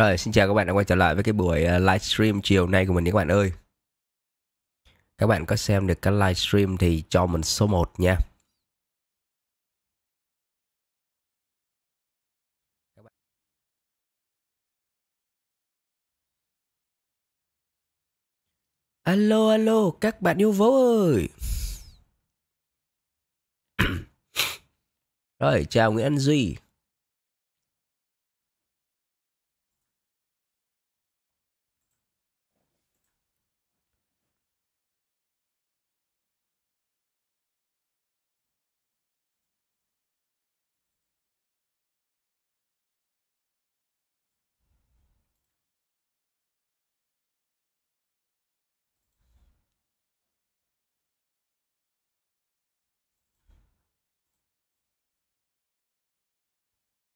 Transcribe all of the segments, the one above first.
Rồi, xin chào các bạn đã quay trở lại với cái buổi ờ, livestream chiều nay của mình nhé các bạn ơi. Các bạn có xem được cái livestream thì cho mình số 1 nha. Alo alo các bạn yêu dấu ơi. Rồi, chào Nguyễn Anh Duy.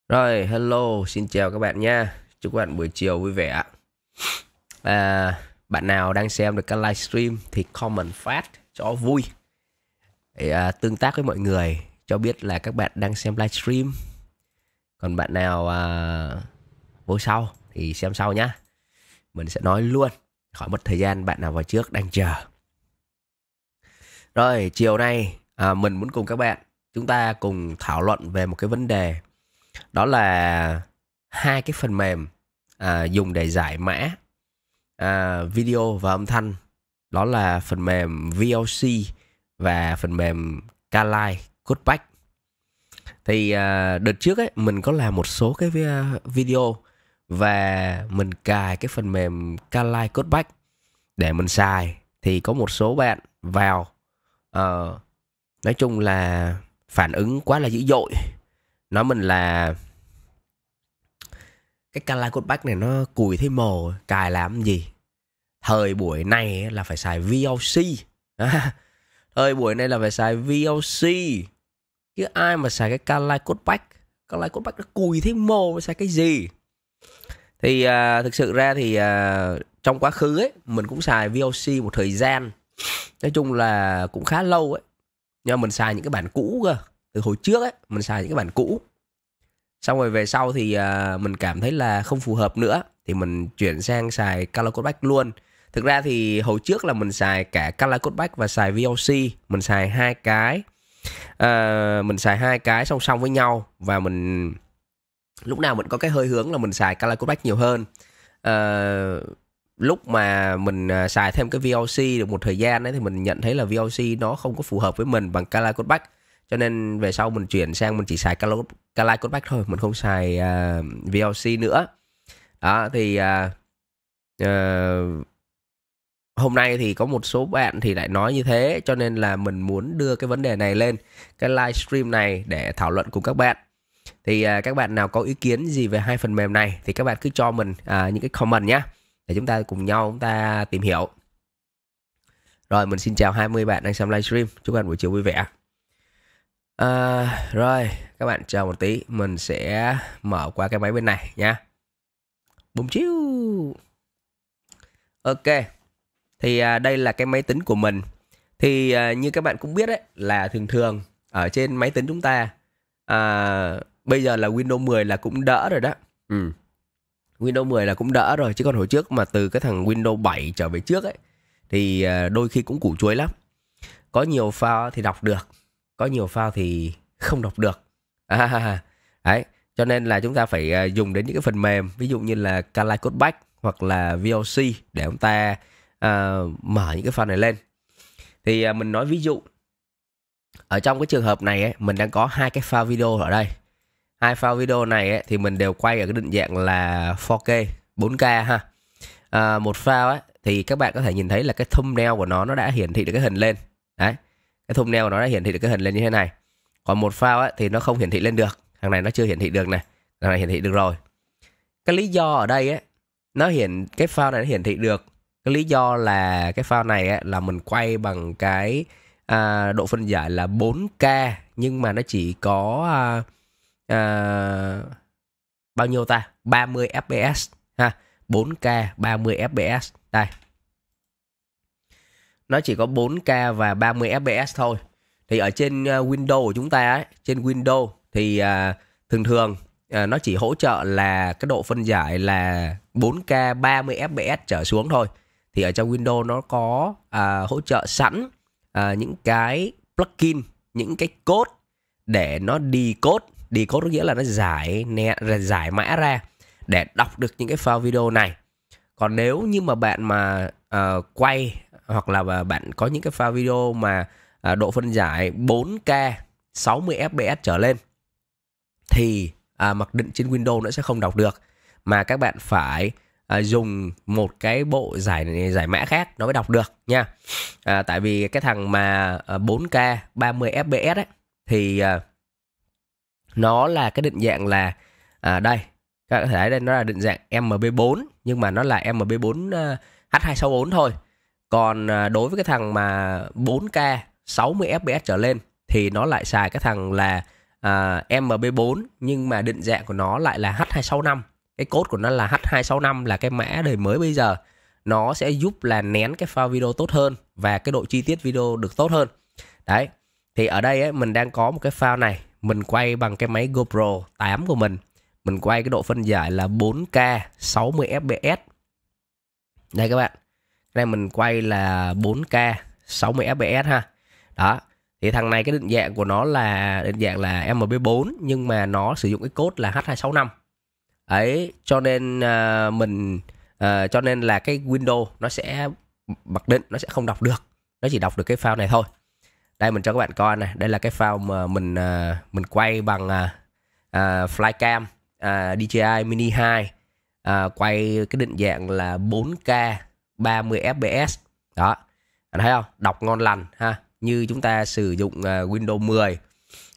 Rồi, hello, xin chào các bạn nha. Chúc các bạn buổi chiều vui vẻ. À, bạn nào đang xem được cái livestream thì comment phát cho vui. Để à, tương tác với mọi người, cho biết là các bạn đang xem livestream. Còn bạn nào à, vô sau thì xem sau nhá. Mình sẽ nói luôn, khỏi mất thời gian bạn nào vào trước đang chờ. Rồi, chiều nay à, mình muốn cùng các bạn chúng ta cùng thảo luận về một cái vấn đề đó là hai cái phần mềm à, dùng để giải mã à, video và âm thanh đó là phần mềm VLC và phần mềm Kali Codebike thì à, đợt trước ấy mình có làm một số cái à, video và mình cài cái phần mềm Kali Codebike để mình xài thì có một số bạn vào uh, nói chung là phản ứng quá là dữ dội nói mình là cái cala cốt bách này nó cùi thấy mồ cài làm gì thời buổi này là phải xài VOC thời buổi này là phải xài VOC chứ ai mà xài cái cala cốt bách cala cốt bách nó cùi thấy mồ xài cái gì thì à, thực sự ra thì à, trong quá khứ ấy mình cũng xài VOC một thời gian nói chung là cũng khá lâu ấy nhưng mà mình xài những cái bản cũ cơ từ hồi trước ấy mình xài những cái bản cũ xong rồi về sau thì uh, mình cảm thấy là không phù hợp nữa thì mình chuyển sang xài color codec luôn thực ra thì hồi trước là mình xài cả color codec và xài VLC mình xài hai cái uh, mình xài hai cái song song với nhau và mình lúc nào mình có cái hơi hướng là mình xài color codec nhiều hơn uh, lúc mà mình xài thêm cái VLC được một thời gian đấy thì mình nhận thấy là VLC nó không có phù hợp với mình bằng color codec cho nên về sau mình chuyển sang mình chỉ xài Cali, Cali Codec thôi mình không xài uh, à, VLC nữa đó thì uh, uh, hôm nay thì có một số bạn thì lại nói như thế cho nên là mình muốn đưa cái vấn đề này lên cái livestream này để thảo luận cùng các bạn thì uh, các bạn nào có ý kiến gì về hai phần mềm này thì các bạn cứ cho mình uh, những cái comment nhé để chúng ta cùng nhau chúng ta tìm hiểu rồi mình xin chào 20 bạn đang xem livestream chúc bạn buổi chiều vui vẻ À, rồi, các bạn chờ một tí, mình sẽ mở qua cái máy bên này nha. Bùm chiu. Ok. Thì à, đây là cái máy tính của mình. Thì à, như các bạn cũng biết đấy là thường thường ở trên máy tính chúng ta à, bây giờ là Windows 10 là cũng đỡ rồi đó. Ừ. Windows 10 là cũng đỡ rồi chứ còn hồi trước mà từ cái thằng Windows 7 trở về trước ấy thì à, đôi khi cũng củ chuối lắm. Có nhiều file thì đọc được có nhiều file thì không đọc được à, đấy cho nên là chúng ta phải à, dùng đến những cái phần mềm ví dụ như là Kali Codebug hoặc là VLC để chúng ta uh, mở những cái file này lên thì uh, mình nói ví dụ ở trong cái trường hợp này ấy, mình đang có hai cái file video ở đây hai file video này ấy, thì mình đều quay ở cái định dạng là 4K 4K ha à, một file ấy, thì các bạn có thể nhìn thấy là cái thumbnail của nó nó đã hiển thị được cái hình lên đấy cái thumbnail của nó đã hiển thị được cái hình lên như thế này còn một file ấy, thì nó không hiển thị lên được thằng này nó chưa hiển thị được này thằng này hiển thị được rồi cái lý do ở đây ấy, nó hiển cái file này nó hiển thị được cái lý do là cái file này ấy, là mình quay bằng cái à, độ phân giải là 4K nhưng mà nó chỉ có à, à, bao nhiêu ta 30 fps ha 4K 30 fps đây nó chỉ có 4K và 30 FPS thôi thì ở trên ờ, Windows của chúng ta ấy, trên Windows thì à, thường thường à, nó chỉ hỗ trợ là cái độ phân giải là 4K 30 FPS trở xuống thôi thì ở trong Windows nó có à, hỗ trợ sẵn à, những cái plugin những cái code để nó decode decode có nghĩa là nó giải nè giải mã ra để đọc được những cái file video này còn nếu như mà bạn mà uh, quay hoặc là bạn có những cái file video mà à, độ phân giải 4K 60 fps trở lên thì à, mặc định trên Windows nó sẽ không đọc được mà các bạn phải à, dùng một cái bộ giải giải mã khác nó mới đọc được nha à, tại vì cái thằng mà 4K 30 fps ấy thì à, nó là cái định dạng là à, đây các bạn có thể thấy đây nó là định dạng MB4 nhưng mà nó là MB4 à, H264 thôi còn à, đối với cái thằng mà 4K 60 FPS trở lên thì nó lại xài cái thằng là uh, à, MB4 nhưng mà định dạng của nó lại là H265 cái cốt của nó là H265 là cái mã đời mới bây giờ nó sẽ giúp là nén cái file video tốt hơn và cái độ chi tiết video được tốt hơn đấy thì ở đây ấy, mình đang có một cái file này mình quay bằng cái máy GoPro 8 của mình mình quay cái độ phân giải là 4K 60 fps đây các bạn nay mình quay là 4K 60 fps ha đó thì thằng này cái định dạng của nó là định dạng là MP4 nhưng mà nó sử dụng cái code là H265 ấy cho nên uh, mình uh, cho nên là cái Windows nó sẽ mặc định nó sẽ không đọc được nó chỉ đọc được cái file này thôi đây mình cho các bạn coi này đây là cái file mà mình uh, mình quay bằng uh, flycam uh, DJI Mini 2 uh, quay cái định dạng là 4K 30 fps đó anh thấy không đọc ngon lành ha như chúng ta sử dụng à, Windows 10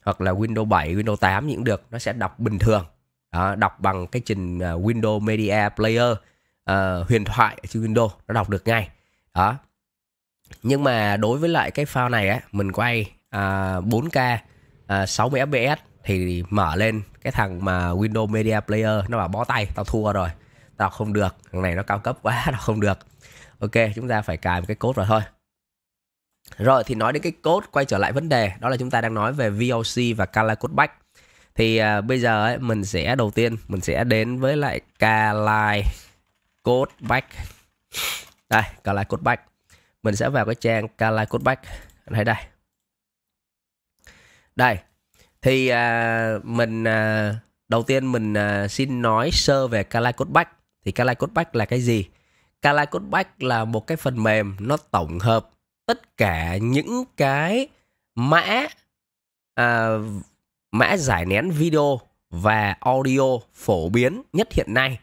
hoặc là Windows 7 Windows 8 những được nó sẽ đọc bình thường đó, đọc bằng cái trình à, Windows Media Player uh, huyền thoại trên Windows nó đọc được ngay đó nhưng mà đối với lại cái file này á mình quay uh, 4K uh, 60 fps thì mở lên cái thằng mà Windows Media Player nó bảo bó tay tao thua rồi tao không được thằng này nó cao cấp quá tao không được ok chúng ta phải cài một cái cốt vào thôi rồi thì nói đến cái cốt quay trở lại vấn đề đó là chúng ta đang nói về VOC và Kala Codebike thì uh, bây giờ ấy, mình sẽ đầu tiên mình sẽ đến với lại Kala Codebike đây Kala Codebike mình sẽ vào cái trang Kala Codebike thấy đây đây thì uh, mình uh, đầu tiên mình uh, xin nói sơ về Kala Codebike thì Kali Codebug là cái gì? Kali Codebug là một cái phần mềm nó tổng hợp tất cả những cái mã à, mã giải nén video và audio phổ biến nhất hiện nay.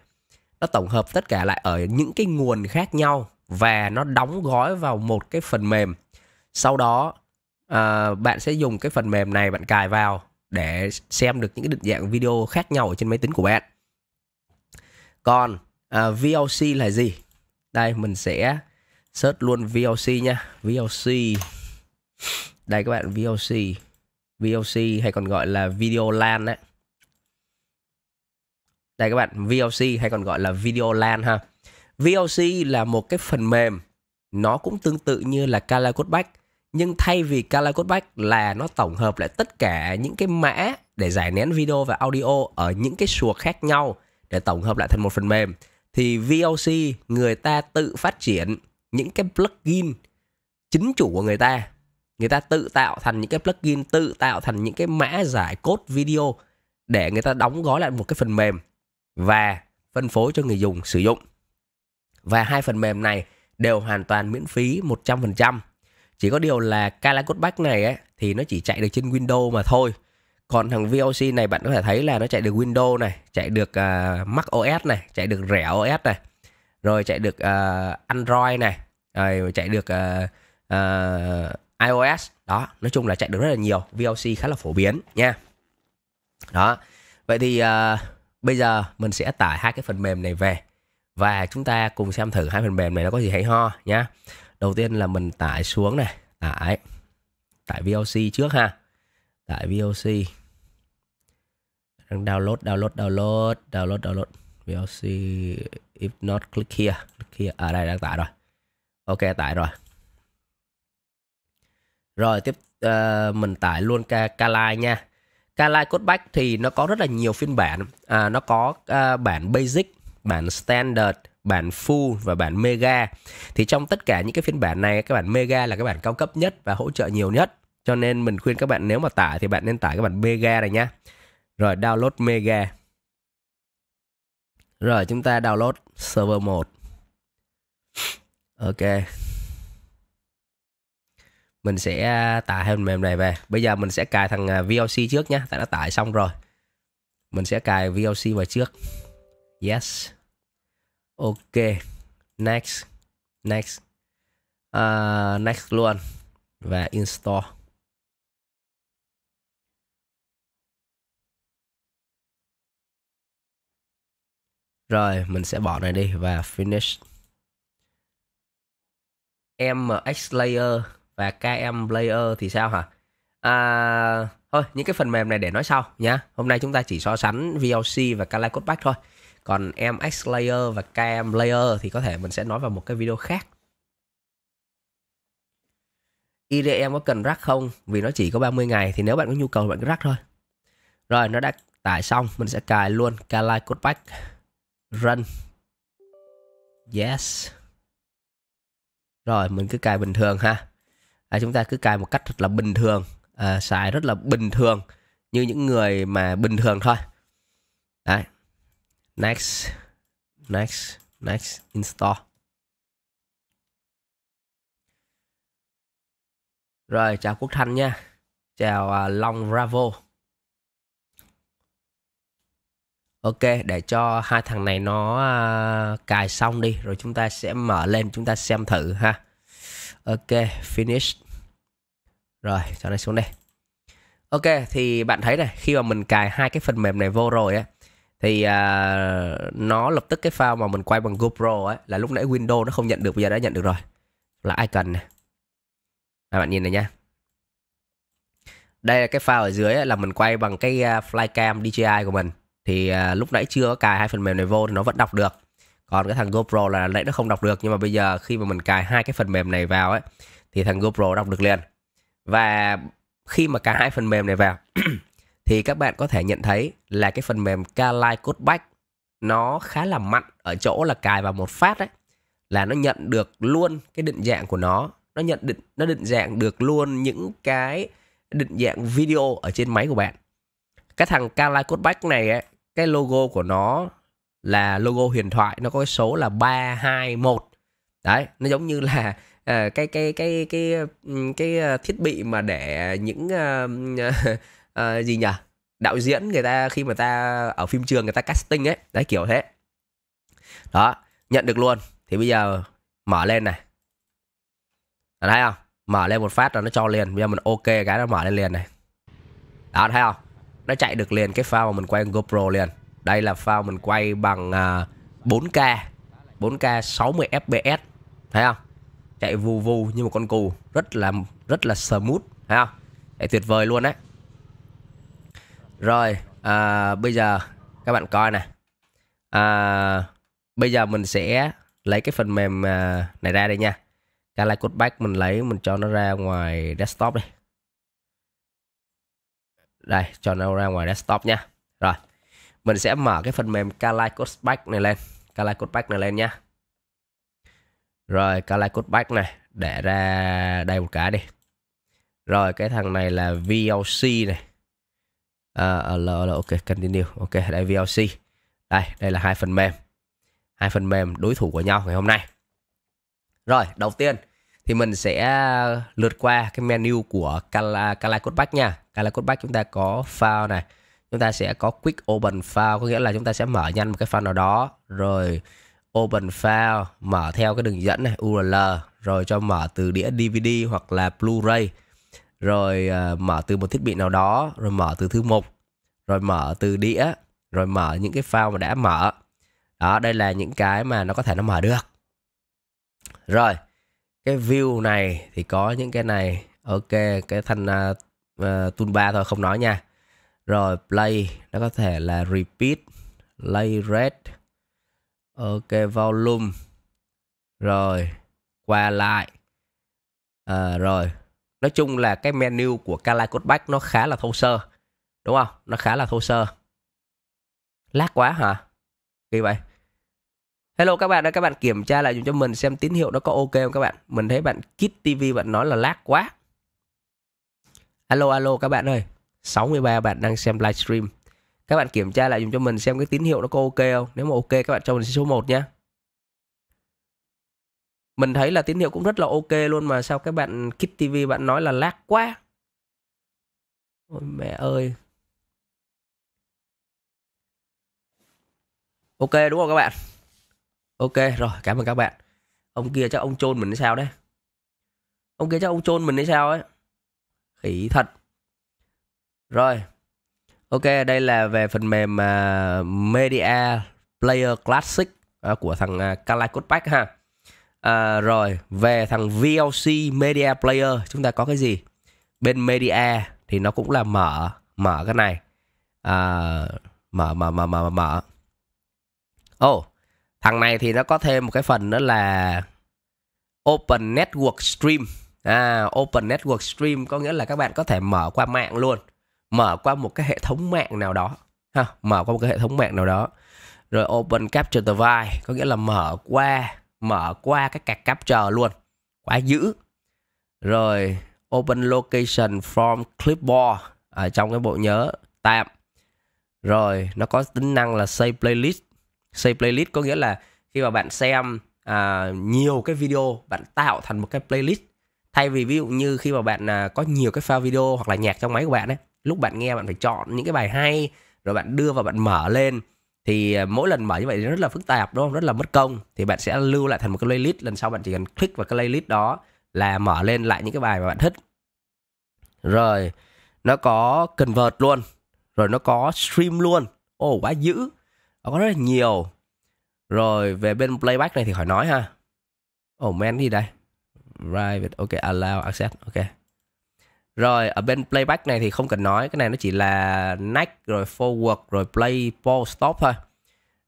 Nó tổng hợp tất cả lại ở những cái nguồn khác nhau và nó đóng gói vào một cái phần mềm. Sau đó à, bạn sẽ dùng cái phần mềm này bạn cài vào để xem được những cái định dạng video khác nhau ở trên máy tính của bạn. Còn à, VLC là gì đây mình sẽ search luôn VLC nha VLC đây các bạn VLC VLC hay còn gọi là video LAN đấy đây các bạn VLC hay còn gọi là video LAN ha VLC là một cái phần mềm nó cũng tương tự như là Kala Codebacks nhưng thay vì Kala Codebacks là nó tổng hợp lại tất cả những cái mã để giải nén video và audio ở những cái sùa khác nhau để tổng hợp lại thành một phần mềm thì VLC người ta tự phát triển những cái plugin chính chủ của người ta người ta tự tạo thành những cái plugin tự tạo thành những cái mã giải cốt video để người ta đóng gói lại một cái phần mềm và phân phối cho người dùng sử dụng và hai phần mềm này đều hoàn toàn miễn phí 100% chỉ có điều là Kala Codebug này ấy, thì nó chỉ chạy được trên Windows mà thôi còn thằng VOC này bạn có thể thấy là nó chạy được Windows này chạy được uh, Mac OS này chạy được rẻ OS này rồi chạy được uh, Android này rồi chạy được uh, uh, iOS đó nói chung là chạy được rất là nhiều VOC khá là phổ biến nha đó vậy thì uh, bây giờ mình sẽ tải hai cái phần mềm này về và chúng ta cùng xem thử hai phần mềm này nó có gì hay ho nhá đầu tiên là mình tải xuống này tải tải VOC trước ha tại VOC đang download download download download download VOC if not click here click here ở à, đây đang tải rồi ok tải rồi rồi tiếp uh, mình tải luôn Kalai nha Kalai Codebase thì nó có rất là nhiều phiên bản à, nó có uh, bản basic bản standard bản full và bản mega thì trong tất cả những cái phiên bản này cái bản mega là cái bản cao cấp nhất và hỗ trợ nhiều nhất cho nên mình khuyên các bạn nếu mà tải thì bạn nên tải cái bản mega này nhá rồi download mega rồi chúng ta download server 1 ok mình sẽ à, tải phần mềm này về bây giờ mình sẽ cài thằng à, VLC trước nhá, tại đã tải xong rồi mình sẽ cài VLC vào trước yes ok next next uh, next luôn và install Rồi, mình sẽ bỏ này đi và finish. MX layer và KM layer thì sao hả? À, thôi, những cái phần mềm này để nói sau nhá. Hôm nay chúng ta chỉ so sánh VLC và Kali Codebase thôi. Còn MX layer và KM layer thì có thể mình sẽ nói vào một cái video khác. IDM có cần rắc không? Vì nó chỉ có 30 ngày thì nếu bạn có nhu cầu bạn cứ rắc thôi. Rồi nó đã tải xong, mình sẽ cài luôn Kali Codebase run yes rồi mình cứ cài bình thường ha à, chúng ta cứ cài một cách rất là bình thường à, xài rất là bình thường như những người mà bình thường thôi đấy next next next install rồi chào quốc thanh nha chào à, long ravo Ok, để cho hai thằng này nó à, cài xong đi rồi chúng ta sẽ mở lên chúng ta xem thử ha. Ok, finish. Rồi, cho nó xuống đây. Ok, thì bạn thấy này, khi mà mình cài hai cái phần mềm này vô rồi á thì uh, nó lập tức cái file mà mình quay bằng GoPro ấy là lúc nãy Windows nó không nhận được bây giờ đã nhận được rồi. Là icon này. À, bạn nhìn này nha đây là cái file ở dưới ấy, là mình quay bằng cái à, flycam DJI của mình thì à, lúc nãy chưa có cài hai phần mềm này vô thì nó vẫn đọc được còn cái thằng GoPro là nãy nó không đọc được nhưng mà bây giờ khi mà mình cài hai cái phần mềm này vào ấy thì thằng GoPro đọc được liền và khi mà cài hai phần mềm này vào thì các bạn có thể nhận thấy là cái phần mềm Kali Codebike nó khá là mạnh ở chỗ là cài vào một phát đấy là nó nhận được luôn cái định dạng của nó nó nhận định nó định dạng được luôn những cái định dạng video ở trên máy của bạn cái thằng Kali Codebike này ấy, cái logo của nó là logo huyền thoại nó có cái số là 321 đấy nó giống như là à, cái, cái cái cái cái cái ờ, thiết bị mà để những à, à, gì nhỉ đạo diễn người ta khi mà ta ở phim trường người ta casting ấy đấy kiểu thế đó nhận được luôn thì bây giờ mở lên này thấy không mở lên một phát là nó cho liền bây giờ mình ok cái nó mở lên liền này đó thấy không nó chạy được liền cái file mà mình quay GoPro liền đây là file mình quay bằng 4K 4K 60 fps thấy không chạy vù vù như một con cù rất là rất là smooth thấy không chạy tuyệt vời luôn đấy rồi à, bây giờ các bạn coi nè à, bây giờ mình sẽ lấy cái phần mềm à, này ra đây nha Kali Codebase mình lấy mình cho nó ra ngoài desktop đây đây cho nó ra ngoài desktop nha rồi mình sẽ mở cái phần mềm Kali Codebike này lên Kali Codebike này lên nha rồi Kali Codebike này để ra đây một cái đi rồi cái thằng này là VLC này à, l, l, ok continue ok đây VLC đây đây là hai phần mềm hai phần mềm đối thủ của nhau ngày hôm nay rồi đầu tiên thì mình sẽ ờ, lượt qua cái menu của Kala, Kala Codebug nha Kala Codebug chúng ta có file này chúng ta sẽ có quick open file có nghĩa là chúng ta sẽ mở nhanh một cái file nào đó rồi open file mở theo cái đường dẫn này URL rồi cho mở từ đĩa DVD hoặc là Blu-ray rồi uh, mở từ một thiết bị nào đó rồi mở từ thư mục rồi mở từ đĩa rồi mở những cái file mà đã mở đó đây là những cái mà nó có thể nó mở được rồi cái view này thì có những cái này ok cái thanh uh, à, uh, à, toolbar thôi không nói nha rồi play nó có thể là repeat play red, ok volume rồi qua lại à, rồi nói chung là cái menu của Kala Codback nó khá là thô sơ đúng không nó khá là thô sơ lát quá hả kỳ vậy Hello các bạn ơi, các bạn kiểm tra lại dùm cho mình xem tín hiệu nó có ok không các bạn. Mình thấy bạn kit TV bạn nói là lag quá. Alo alo các bạn ơi. 63 bạn đang xem livestream. Các bạn kiểm tra lại dùm cho mình xem cái tín hiệu nó có ok không. Nếu mà ok các bạn cho mình số 1 nhé. Mình thấy là tín hiệu cũng rất là ok luôn mà sao các bạn kit TV bạn nói là lag quá. Ôi mẹ ơi. Ok đúng không các bạn? Ok rồi cảm ơn các bạn Ông kia chắc ông chôn mình hay sao đấy Ông kia chắc ông chôn mình hay sao ấy Khỉ thật Rồi Ok đây là về phần mềm uh, Media Player Classic uh, Của thằng uh, à, Kalai Kotpak ha uh, Rồi về thằng VLC Media Player Chúng ta có cái gì Bên Media thì nó cũng là mở Mở cái này uh, Mở mở mở mở mở oh, thằng này thì nó có thêm một cái phần nữa là open network stream à, open network stream có nghĩa là các bạn có thể mở qua mạng luôn mở qua một cái hệ thống mạng nào đó ha mở qua một cái hệ thống mạng nào đó rồi open capture device có nghĩa là mở qua mở qua cái cạc capture luôn quá dữ rồi open location from clipboard ở trong cái bộ nhớ tạm rồi nó có tính năng là save playlist xây playlist có nghĩa là khi mà bạn xem à, nhiều cái video bạn tạo thành một cái playlist thay vì ví dụ như khi mà bạn à, có nhiều cái file video hoặc là nhạc trong máy của bạn ấy lúc bạn nghe bạn phải chọn những cái bài hay rồi bạn đưa vào bạn mở lên thì à, mỗi lần mở như vậy rất là phức tạp đúng không rất là mất công thì bạn sẽ lưu lại thành một cái playlist lần sau bạn chỉ cần click vào cái playlist đó là mở lên lại những cái bài mà bạn thích rồi nó có convert luôn rồi nó có stream luôn ồ oh, quá dữ nó ờ, có rất là nhiều rồi về bên playback này thì khỏi nói ha oh man đi đây private ok allow access ok rồi ở bên playback này thì không cần nói cái này nó chỉ là next rồi forward rồi play pause stop thôi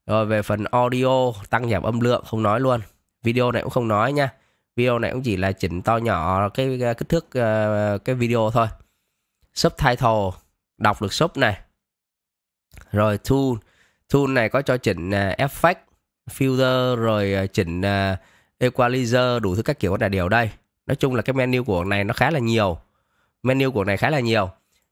rồi về phần audio tăng giảm âm lượng không nói luôn video này cũng không nói nha video này cũng chỉ là chỉnh to nhỏ cái, kích thước ờ, cái video thôi subtitle đọc được sub này rồi tool Tool này có cho chỉnh à, effect, filter rồi à, chỉnh à, equalizer đủ thứ các kiểu là đều đây. Nói chung là cái menu của này nó khá là nhiều. Menu của này khá là nhiều.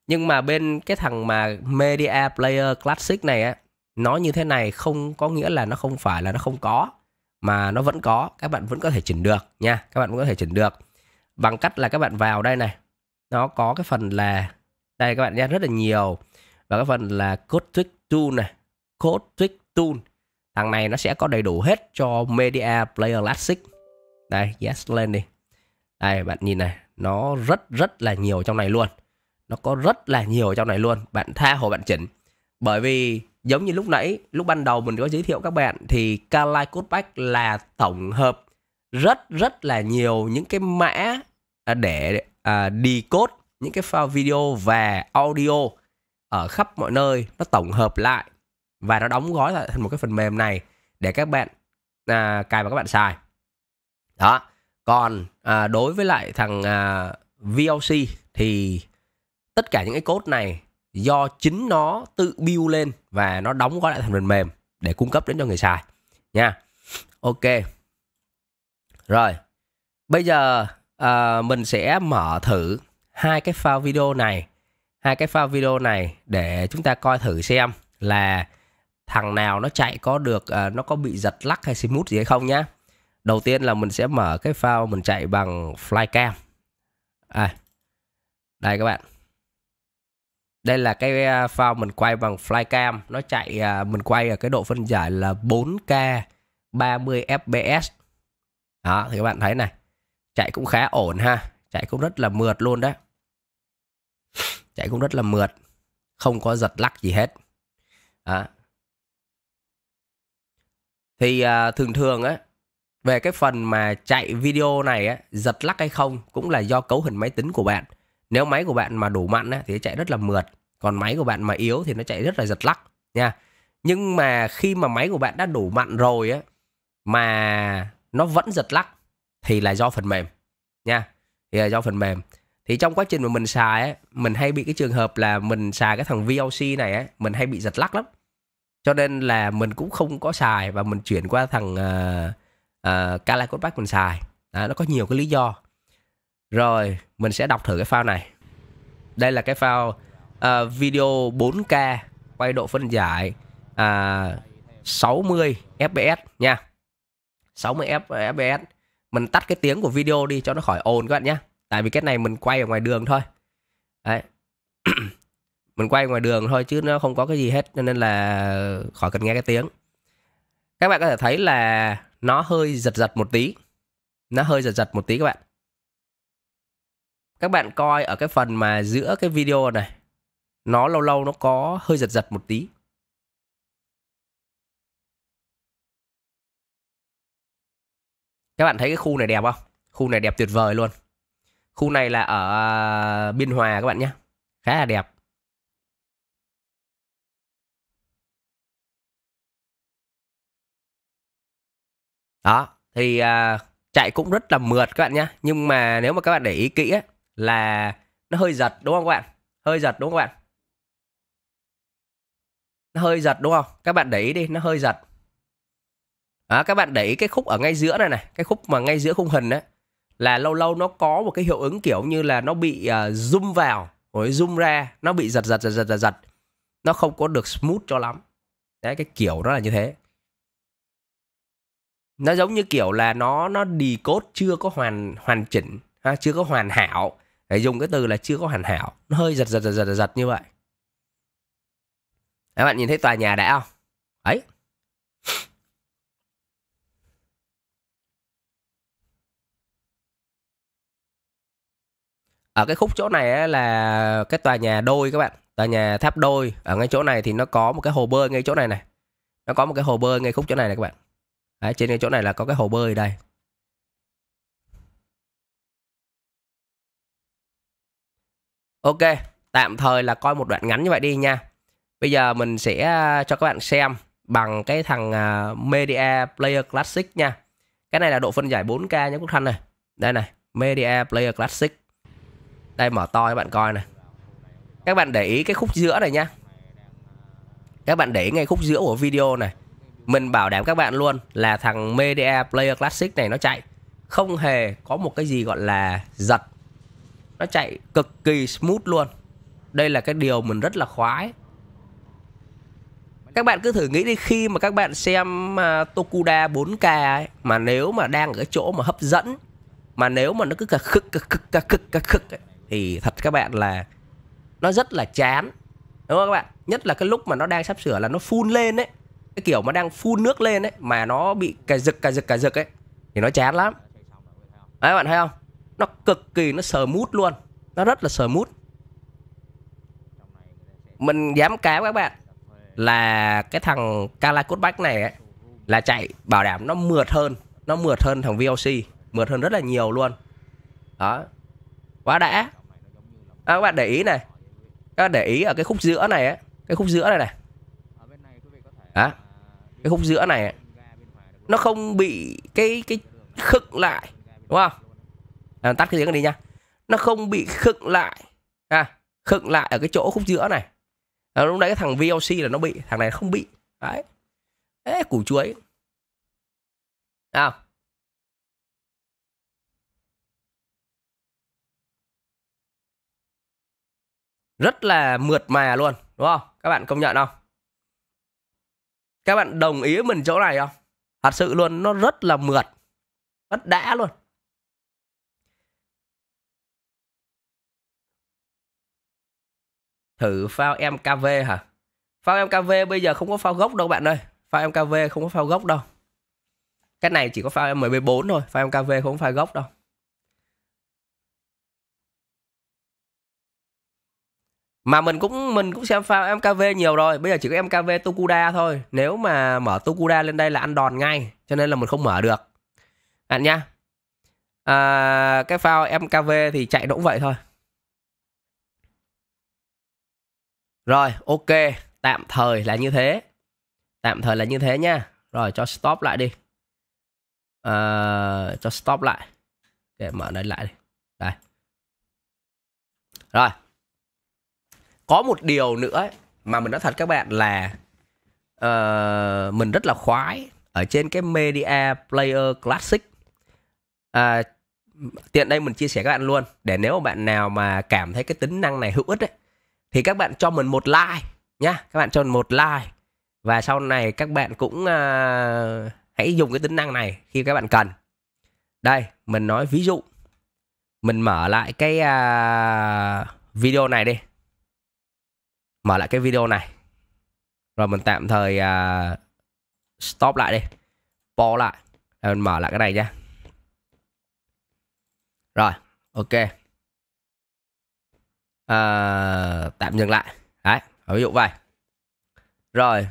Nhưng mà bên cái thằng mà Media Player Classic này á, nó như thế này không có nghĩa là nó không phải là nó không có mà nó vẫn có, các bạn vẫn có thể chỉnh được nha, các bạn vẫn có thể chỉnh được. Bằng cách là các bạn vào đây này. Nó có cái phần là đây các bạn nha rất là nhiều và cái phần là code trick tool này code, trick, tool. Thằng này nó sẽ có đầy đủ hết cho Media Player Classic. Đây, yes lên đi. Đây, bạn nhìn này, nó rất rất là nhiều trong này luôn. Nó có rất là nhiều trong này luôn. Bạn tha hồ bạn chỉnh. Bởi vì giống như lúc nãy, lúc ban đầu mình có giới thiệu các bạn thì Kali Codepack là tổng hợp rất rất là nhiều những cái mã à, để à, decode những cái file video và audio ở khắp mọi nơi nó tổng hợp lại và nó đóng gói thành một cái phần mềm này để các bạn à, cài và các bạn xài đó còn à, đối với lại thằng à, VLC thì tất cả những cái code này do chính nó tự build lên và nó đóng gói lại thành phần mềm để cung cấp đến cho người xài nha ok rồi bây giờ à, mình sẽ mở thử hai cái file video này hai cái file video này để chúng ta coi thử xem là thằng nào nó chạy có được à, nó có bị giật lắc hay smooth gì hay không nhá đầu tiên là mình sẽ mở cái file mình chạy bằng flycam à, đây các bạn đây là cái file à, mình quay bằng flycam nó chạy à, mình quay ở cái độ phân giải là 4k 30 fps đó thì các bạn thấy này chạy cũng khá ổn ha chạy cũng rất là mượt luôn đó chạy cũng rất là mượt không có giật lắc gì hết đó thì à, thường thường á về cái phần mà chạy video này á giật lắc hay không cũng là do cấu hình máy tính của bạn nếu máy của bạn mà đủ mạnh á, thì nó chạy rất là mượt còn máy của bạn mà yếu thì nó chạy rất là giật lắc nha nhưng mà khi mà máy của bạn đã đủ mạnh rồi á mà nó vẫn giật lắc thì là do phần mềm nha thì là do phần mềm thì trong quá trình mà mình xài á mình hay bị cái trường hợp là mình xài cái thằng VLC này á mình hay bị giật lắc lắm cho nên là mình cũng không có xài và mình chuyển qua thằng uh, uh, Kala Codebug mình xài à, nó có nhiều cái lý do rồi mình sẽ đọc thử cái file này đây là cái file uh, video 4K quay độ phân giải uh, 60 fps nha 60 fps ờ, mình tắt cái tiếng của video đi cho nó khỏi ồn các bạn nhé tại vì cái này mình quay ở ngoài đường thôi đấy mình quay ngoài đường thôi chứ nó không có cái gì hết nên là khỏi cần nghe cái tiếng các bạn có thể thấy là nó hơi giật giật một tí nó hơi giật giật một tí các bạn các bạn coi ở cái phần mà giữa cái video này nó lâu lâu nó có hơi giật giật một tí các bạn thấy cái khu này đẹp không khu này đẹp tuyệt vời luôn khu này là ở biên hòa các bạn nhé khá là đẹp đó thì à, chạy cũng rất là mượt các bạn nhé nhưng mà nếu mà các bạn để ý kỹ ấy, là nó hơi giật đúng không các bạn hơi giật đúng không các bạn nó hơi giật đúng không các bạn để ý đi nó hơi giật đó, các bạn để ý cái khúc ở ngay giữa này này cái khúc mà ngay giữa khung hình đấy là lâu lâu nó có một cái hiệu ứng kiểu như là nó bị uh, zoom vào rồi zoom ra nó bị giật giật giật giật giật giật nó không có được smooth cho lắm đấy cái kiểu đó là như thế nó giống như kiểu là nó nó đi cốt chưa có hoàn hoàn chỉnh ha, chưa có hoàn hảo để dùng cái từ là chưa có hoàn hảo nó hơi giật giật giật giật giật như vậy các bạn nhìn thấy tòa nhà đã không ấy ở cái khúc chỗ này ấy là cái tòa nhà đôi các bạn tòa nhà tháp đôi ở ngay chỗ này thì nó có một cái hồ bơi ngay chỗ này này nó có một cái hồ bơi ngay khúc chỗ này này các bạn Đấy, trên cái chỗ này là có cái hồ bơi đây. Ok, tạm thời là coi một đoạn ngắn như vậy đi nha. Bây giờ mình sẽ à, cho các bạn xem bằng cái thằng à, Media Player Classic nha. Cái này là độ phân giải 4K nhé Quốc Thanh này. Đây này, Media Player Classic. Đây mở to các bạn coi này. Các bạn để ý cái khúc giữa này nha. Các bạn để ý ngay khúc giữa của video này mình bảo đảm các bạn luôn là thằng Media Player Classic này nó chạy không hề có một cái gì gọi là giật nó chạy cực kỳ smooth luôn đây là cái điều mình rất là khoái các bạn cứ thử nghĩ đi khi mà các bạn xem uh, Tokuda 4K ấy, mà nếu mà đang ở cái chỗ mà hấp dẫn mà nếu mà nó cứ cà khực cà khực cà khực cà khực ấy, thì thật các bạn là nó rất là chán đúng không các bạn nhất là cái lúc mà nó đang sắp sửa là nó phun lên ấy cái kiểu mà đang phun nước lên ấy mà nó bị cà rực cà rực cà rực ấy thì nó chán lắm đấy bạn thấy không nó cực kỳ nó sờ mút luôn nó rất là sờ mút mình dám cáo các bạn là cái thằng Kalakotback này ấy, là chạy bảo đảm nó mượt hơn nó mượt hơn thằng VOC mượt hơn rất là nhiều luôn đó quá đã à, các bạn để ý này các bạn để ý ở cái khúc giữa này ấy, cái khúc giữa này này đó cái khúc giữa này nó không bị cái cái khựng lại đúng không à, tắt cái tiếng này đi nha nó không bị khựng lại à khựng lại ở cái chỗ khúc giữa này à, lúc đấy cái thằng VLC là nó bị thằng này không bị đấy Ê, củ chuối à rất là mượt mà luôn đúng không các bạn công nhận không các bạn đồng ý mình chỗ này không thật sự luôn nó rất là mượt rất đã luôn thử phao MKV hả phao MKV bây giờ không có phao gốc đâu bạn ơi phao MKV không có phao gốc đâu cái này chỉ có phao MB4 thôi phao MKV không có phao gốc đâu mà mình cũng mình cũng xem pha MKV nhiều rồi bây giờ chỉ có MKV Tokuda thôi nếu mà mở Tokuda lên đây là ăn đòn ngay cho nên là mình không mở được bạn nha à, cái phao MKV thì chạy nó vậy thôi rồi ok tạm thời là như thế tạm thời là như thế nha rồi cho stop lại đi à, cho stop lại để mở đây lại đi. đây rồi có một điều nữa ấy, mà mình nói thật các bạn là uh, mình rất là khoái ở trên cái media player classic à, tiện đây mình chia sẻ các bạn luôn để nếu mà bạn nào mà cảm thấy cái tính năng này hữu ích ấy, thì các bạn cho mình một like nhá các bạn cho mình một like và sau này các bạn cũng uh, hãy dùng cái tính năng này khi các bạn cần đây mình nói ví dụ mình mở lại cái uh, video này đi mở lại cái video này rồi mình tạm thời uh, stop lại đi po lại rồi mình mở lại cái này nha rồi ok à, tạm dừng lại đấy ví dụ vậy rồi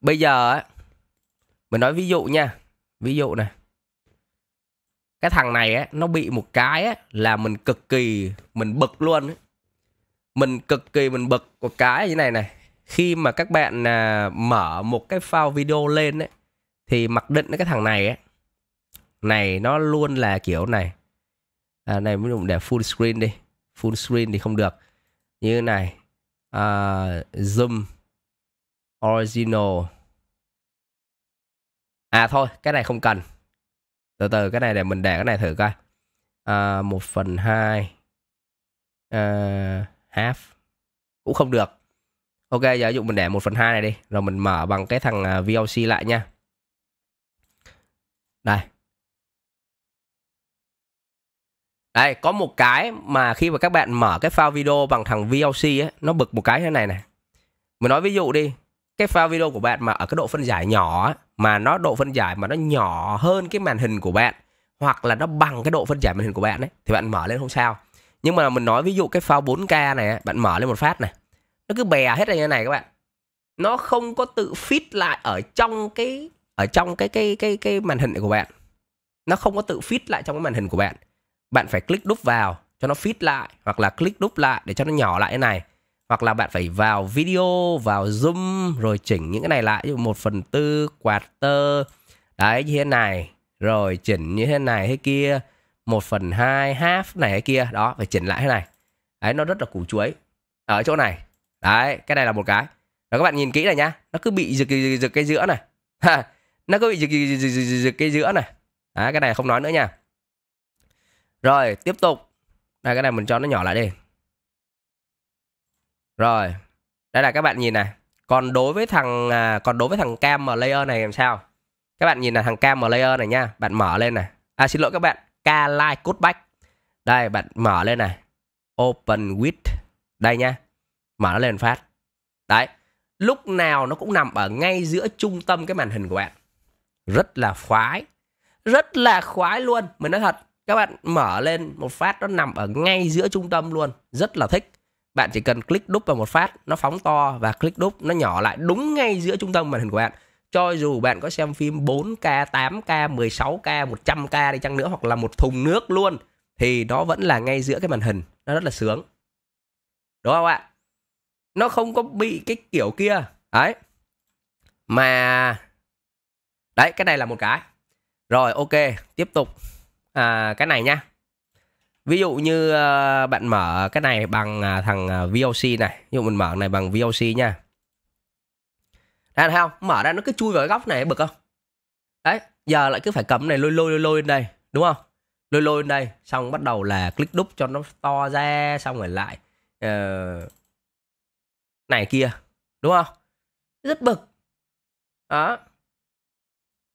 bây giờ ấy, mình nói ví dụ nha ví dụ này cái thằng này ấy, nó bị một cái ấy, là mình cực kỳ mình bực luôn ấy mình cực kỳ mình bực một cái như này này khi mà các bạn à, mở một cái file video lên ấy thì mặc định cái thằng này ấy này nó luôn là kiểu này à, này mới dùng để full screen đi full screen thì không được như này à, zoom original à thôi cái này không cần từ từ cái này để mình để cái này thử coi à, 1 phần hai à, half cũng không được ok giờ dụ mình để 1 phần 2 này đi rồi mình mở bằng cái thằng à, VLC lại nha đây Đây, có một cái mà khi mà các bạn mở cái file video bằng thằng VLC ấy, nó bực một cái thế này này. Mình nói ví dụ đi, cái file video của bạn mà ở cái độ phân giải nhỏ ấy, mà nó độ phân giải mà nó nhỏ hơn cái màn hình của bạn hoặc là nó bằng cái độ phân giải màn hình của bạn ấy thì bạn mở lên không sao nhưng mà mình nói ví dụ cái phao 4K này bạn mở lên một phát này nó cứ bè hết ra như thế này các bạn nó không có tự fit lại ở trong cái ở trong cái cái cái cái màn hình của bạn nó không có tự fit lại trong cái màn hình của bạn bạn phải click đúp vào cho nó fit lại hoặc là click đúp lại để cho nó nhỏ lại thế này hoặc là bạn phải vào video vào zoom rồi chỉnh những cái này lại như một phần tư quarter đấy như thế này rồi chỉnh như thế này thế kia 1 phần 2 half này hay kia đó phải chỉnh lại thế này đấy nó rất là củ chuối ở chỗ này đấy cái này là một cái đó các bạn nhìn kỹ này nhá nó cứ bị giật giật, giật cái giữa này ha, nó cứ bị giật giật, giật, giật, giật cái giữa này đấy, cái này không nói nữa nha rồi tiếp tục đây cái này mình cho nó nhỏ lại đi rồi đây là các bạn nhìn này còn đối với thằng à, còn đối với thằng cam ở layer này làm sao các bạn nhìn là thằng cam ở layer này nha bạn mở lên này à xin lỗi các bạn Kalai Codebike. Đây bạn mở lên này. Open with. Đây nha. Mở nó lên phát. Đấy. Lúc nào nó cũng nằm ở ngay giữa trung tâm cái màn hình của bạn. Rất là khoái. Rất là khoái luôn. Mình nói thật. Các bạn mở lên một phát nó nằm ở ngay giữa trung tâm luôn. Rất là thích. Bạn chỉ cần click đúp vào một phát. Nó phóng to và click đúp nó nhỏ lại đúng ngay giữa trung tâm màn hình của bạn cho dù bạn có xem phim 4K, 8K, 16K, 100K đi chăng nữa hoặc là một thùng nước luôn thì nó vẫn là ngay giữa cái màn hình, nó rất là sướng. Đúng không ạ? Nó không có bị cái kiểu kia. Đấy. Mà đấy, cái này là một cái. Rồi ok, tiếp tục à, cái này nha. Ví dụ như ờ, bạn mở cái này bằng à, thằng uh, à, VOC này, ví dụ mình mở này bằng VOC nha à, thấy không mở ra nó cứ chui vào góc này bực không đấy giờ lại cứ phải cầm này lôi lôi lôi lôi lên đây đúng không lôi lôi lên đây xong bắt đầu là click đúp cho nó to ra xong rồi lại uh, này kia đúng không rất bực đó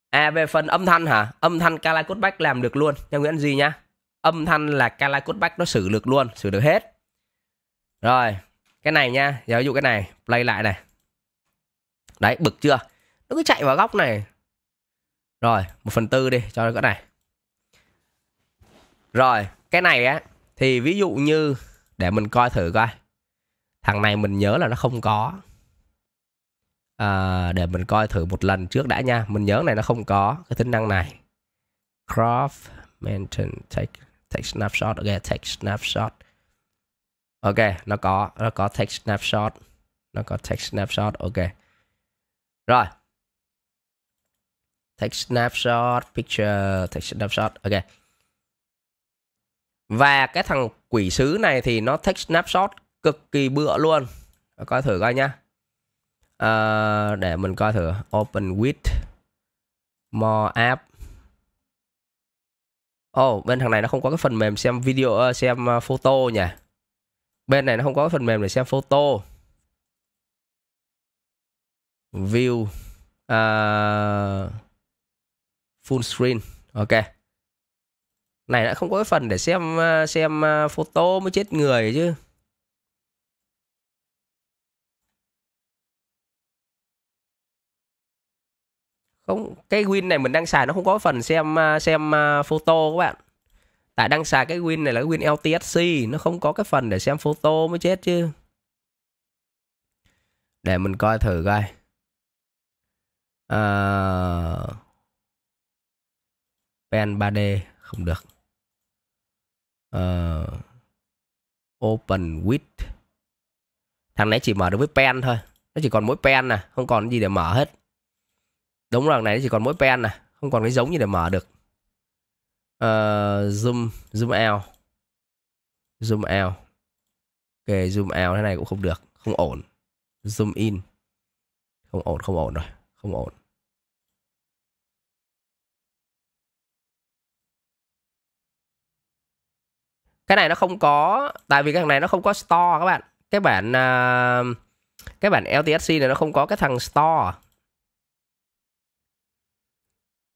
à về phần âm thanh hả âm thanh Kala Cutback làm được luôn nha Nguyễn Duy nhá âm thanh là Kala Cutback nó xử được luôn xử được hết rồi cái này nha giờ ví dụ cái này play lại này đấy bực chưa nó cứ chạy vào góc này rồi một phần tư đi cho cái này rồi cái này á thì ví dụ như để mình coi thử coi thằng này mình nhớ là nó không có à, để mình coi thử một lần trước đã nha mình nhớ này nó không có cái tính năng này craft maintain take take snapshot ok take snapshot ok nó có nó có take snapshot nó có take snapshot ok rồi. Take snapshot picture, take snapshot. Ok. Và cái thằng quỷ sứ này thì nó take snapshot cực kỳ bựa luôn. Coi thử coi nhá. À, để mình coi thử. Open with more app. Ồ, oh, bên thằng này nó không có cái phần mềm xem video, ờ, xem ờ, photo nhỉ. Bên này nó không có cái phần mềm để xem photo view uh, full screen ok này đã không có cái phần để xem à, xem à, photo mới chết người chứ không cái win này mình đang xài nó không có phần xem xem photo các bạn tại đang xài cái win này là cái win ltsc nó không có cái phần để xem photo mới chết chứ để mình coi thử coi Ờ, pen 3D không được uh, open with thằng này chỉ mở được với pen thôi nó chỉ còn mỗi pen nè à, không còn gì để mở hết đúng rồi này chỉ còn mỗi pen nè à, không còn cái giống gì để mở được uh, zoom zoom out zoom out ok zoom out thế này cũng không được không ổn zoom in không ổn không ổn rồi không ổn cái này nó không có tại vì cái thằng này nó không có store các bạn cái bản uh, cái bản LTSC này nó không có cái thằng store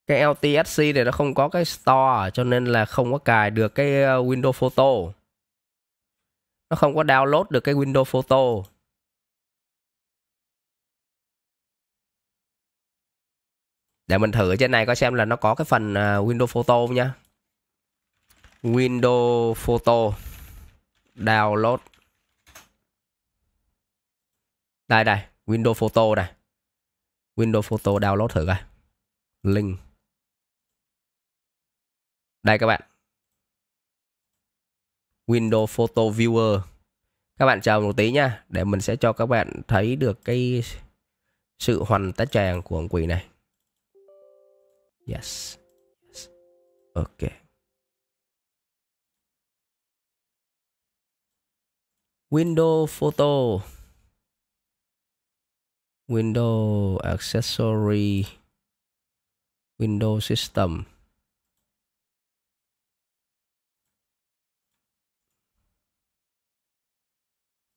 cái LTSC này nó không có cái store cho nên là không có cài được cái à, Windows Photo nó không có download được cái Windows Photo Để mình thử trên này coi xem là nó có cái phần à, Windows Photo không nhá. Windows Photo download. Đây đây, Windows Photo này. Windows Photo download thử coi. Link. Đây các bạn. Windows Photo Viewer. Các bạn chờ một tí nha, để mình sẽ cho các bạn thấy được cái sự hoàn tất tràng của con quỷ này. Yes. Yes. Okay. Window photo. Window accessory. Window system.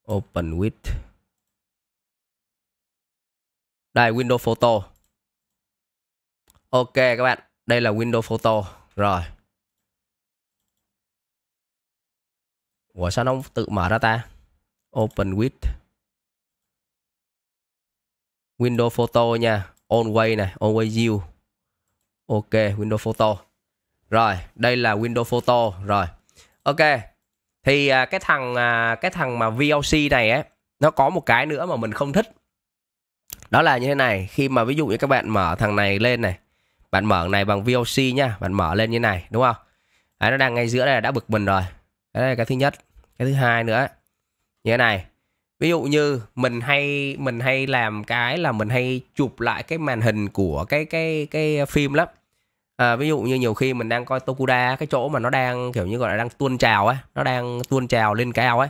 Open with. Đây, window photo. Ok các bạn, đây là Windows Photo. Rồi. Ủa sao nó không tự mở ra ta? Open with. Windows Photo nha. Always này, Always You. Ok, Windows Photo. Rồi, đây là Windows Photo. Rồi. Ok. Thì à, cái thằng à, cái thằng mà VLC này ấy, nó có một cái nữa mà mình không thích. Đó là như thế này, khi mà ví dụ như các bạn mở thằng này lên này, bạn mở này bằng VOC nha bạn mở lên như này đúng không đấy, nó đang ngay giữa đây là đã bực mình rồi đấy là cái thứ nhất cái thứ hai nữa như thế này ví dụ như mình hay mình hay làm cái là mình hay chụp lại cái màn hình của cái cái cái phim lắm à, ví dụ như nhiều khi mình đang coi Tokuda cái chỗ mà nó đang kiểu như gọi là đang tuôn trào ấy nó đang tuôn trào lên cao ấy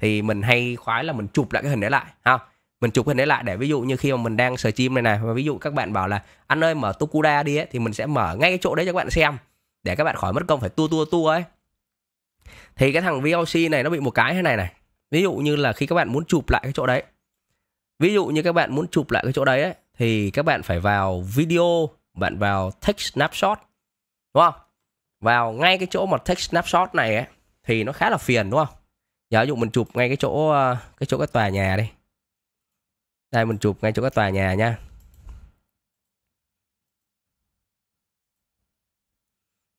thì mình hay khoái là mình chụp lại cái hình đấy lại ha mình chụp hình đấy lại để ví dụ như khi mà mình đang sờ chim này này và ví dụ các bạn bảo là anh ơi mở Tokuda đi ấy, thì mình sẽ mở ngay cái chỗ đấy cho các bạn xem để các bạn khỏi mất công phải tua tua tua ấy thì cái thằng VLC này nó bị một cái thế này này ví dụ như là khi các bạn muốn chụp lại cái chỗ đấy ví dụ như các bạn muốn chụp lại cái chỗ đấy ấy, thì các bạn phải vào video bạn vào text snapshot đúng không vào ngay cái chỗ mà text snapshot này ấy, thì nó khá là phiền đúng không giả dụ mình chụp ngay cái chỗ ờ, cái chỗ cái tòa nhà đây đây mình chụp ngay chỗ cái tòa nhà nha.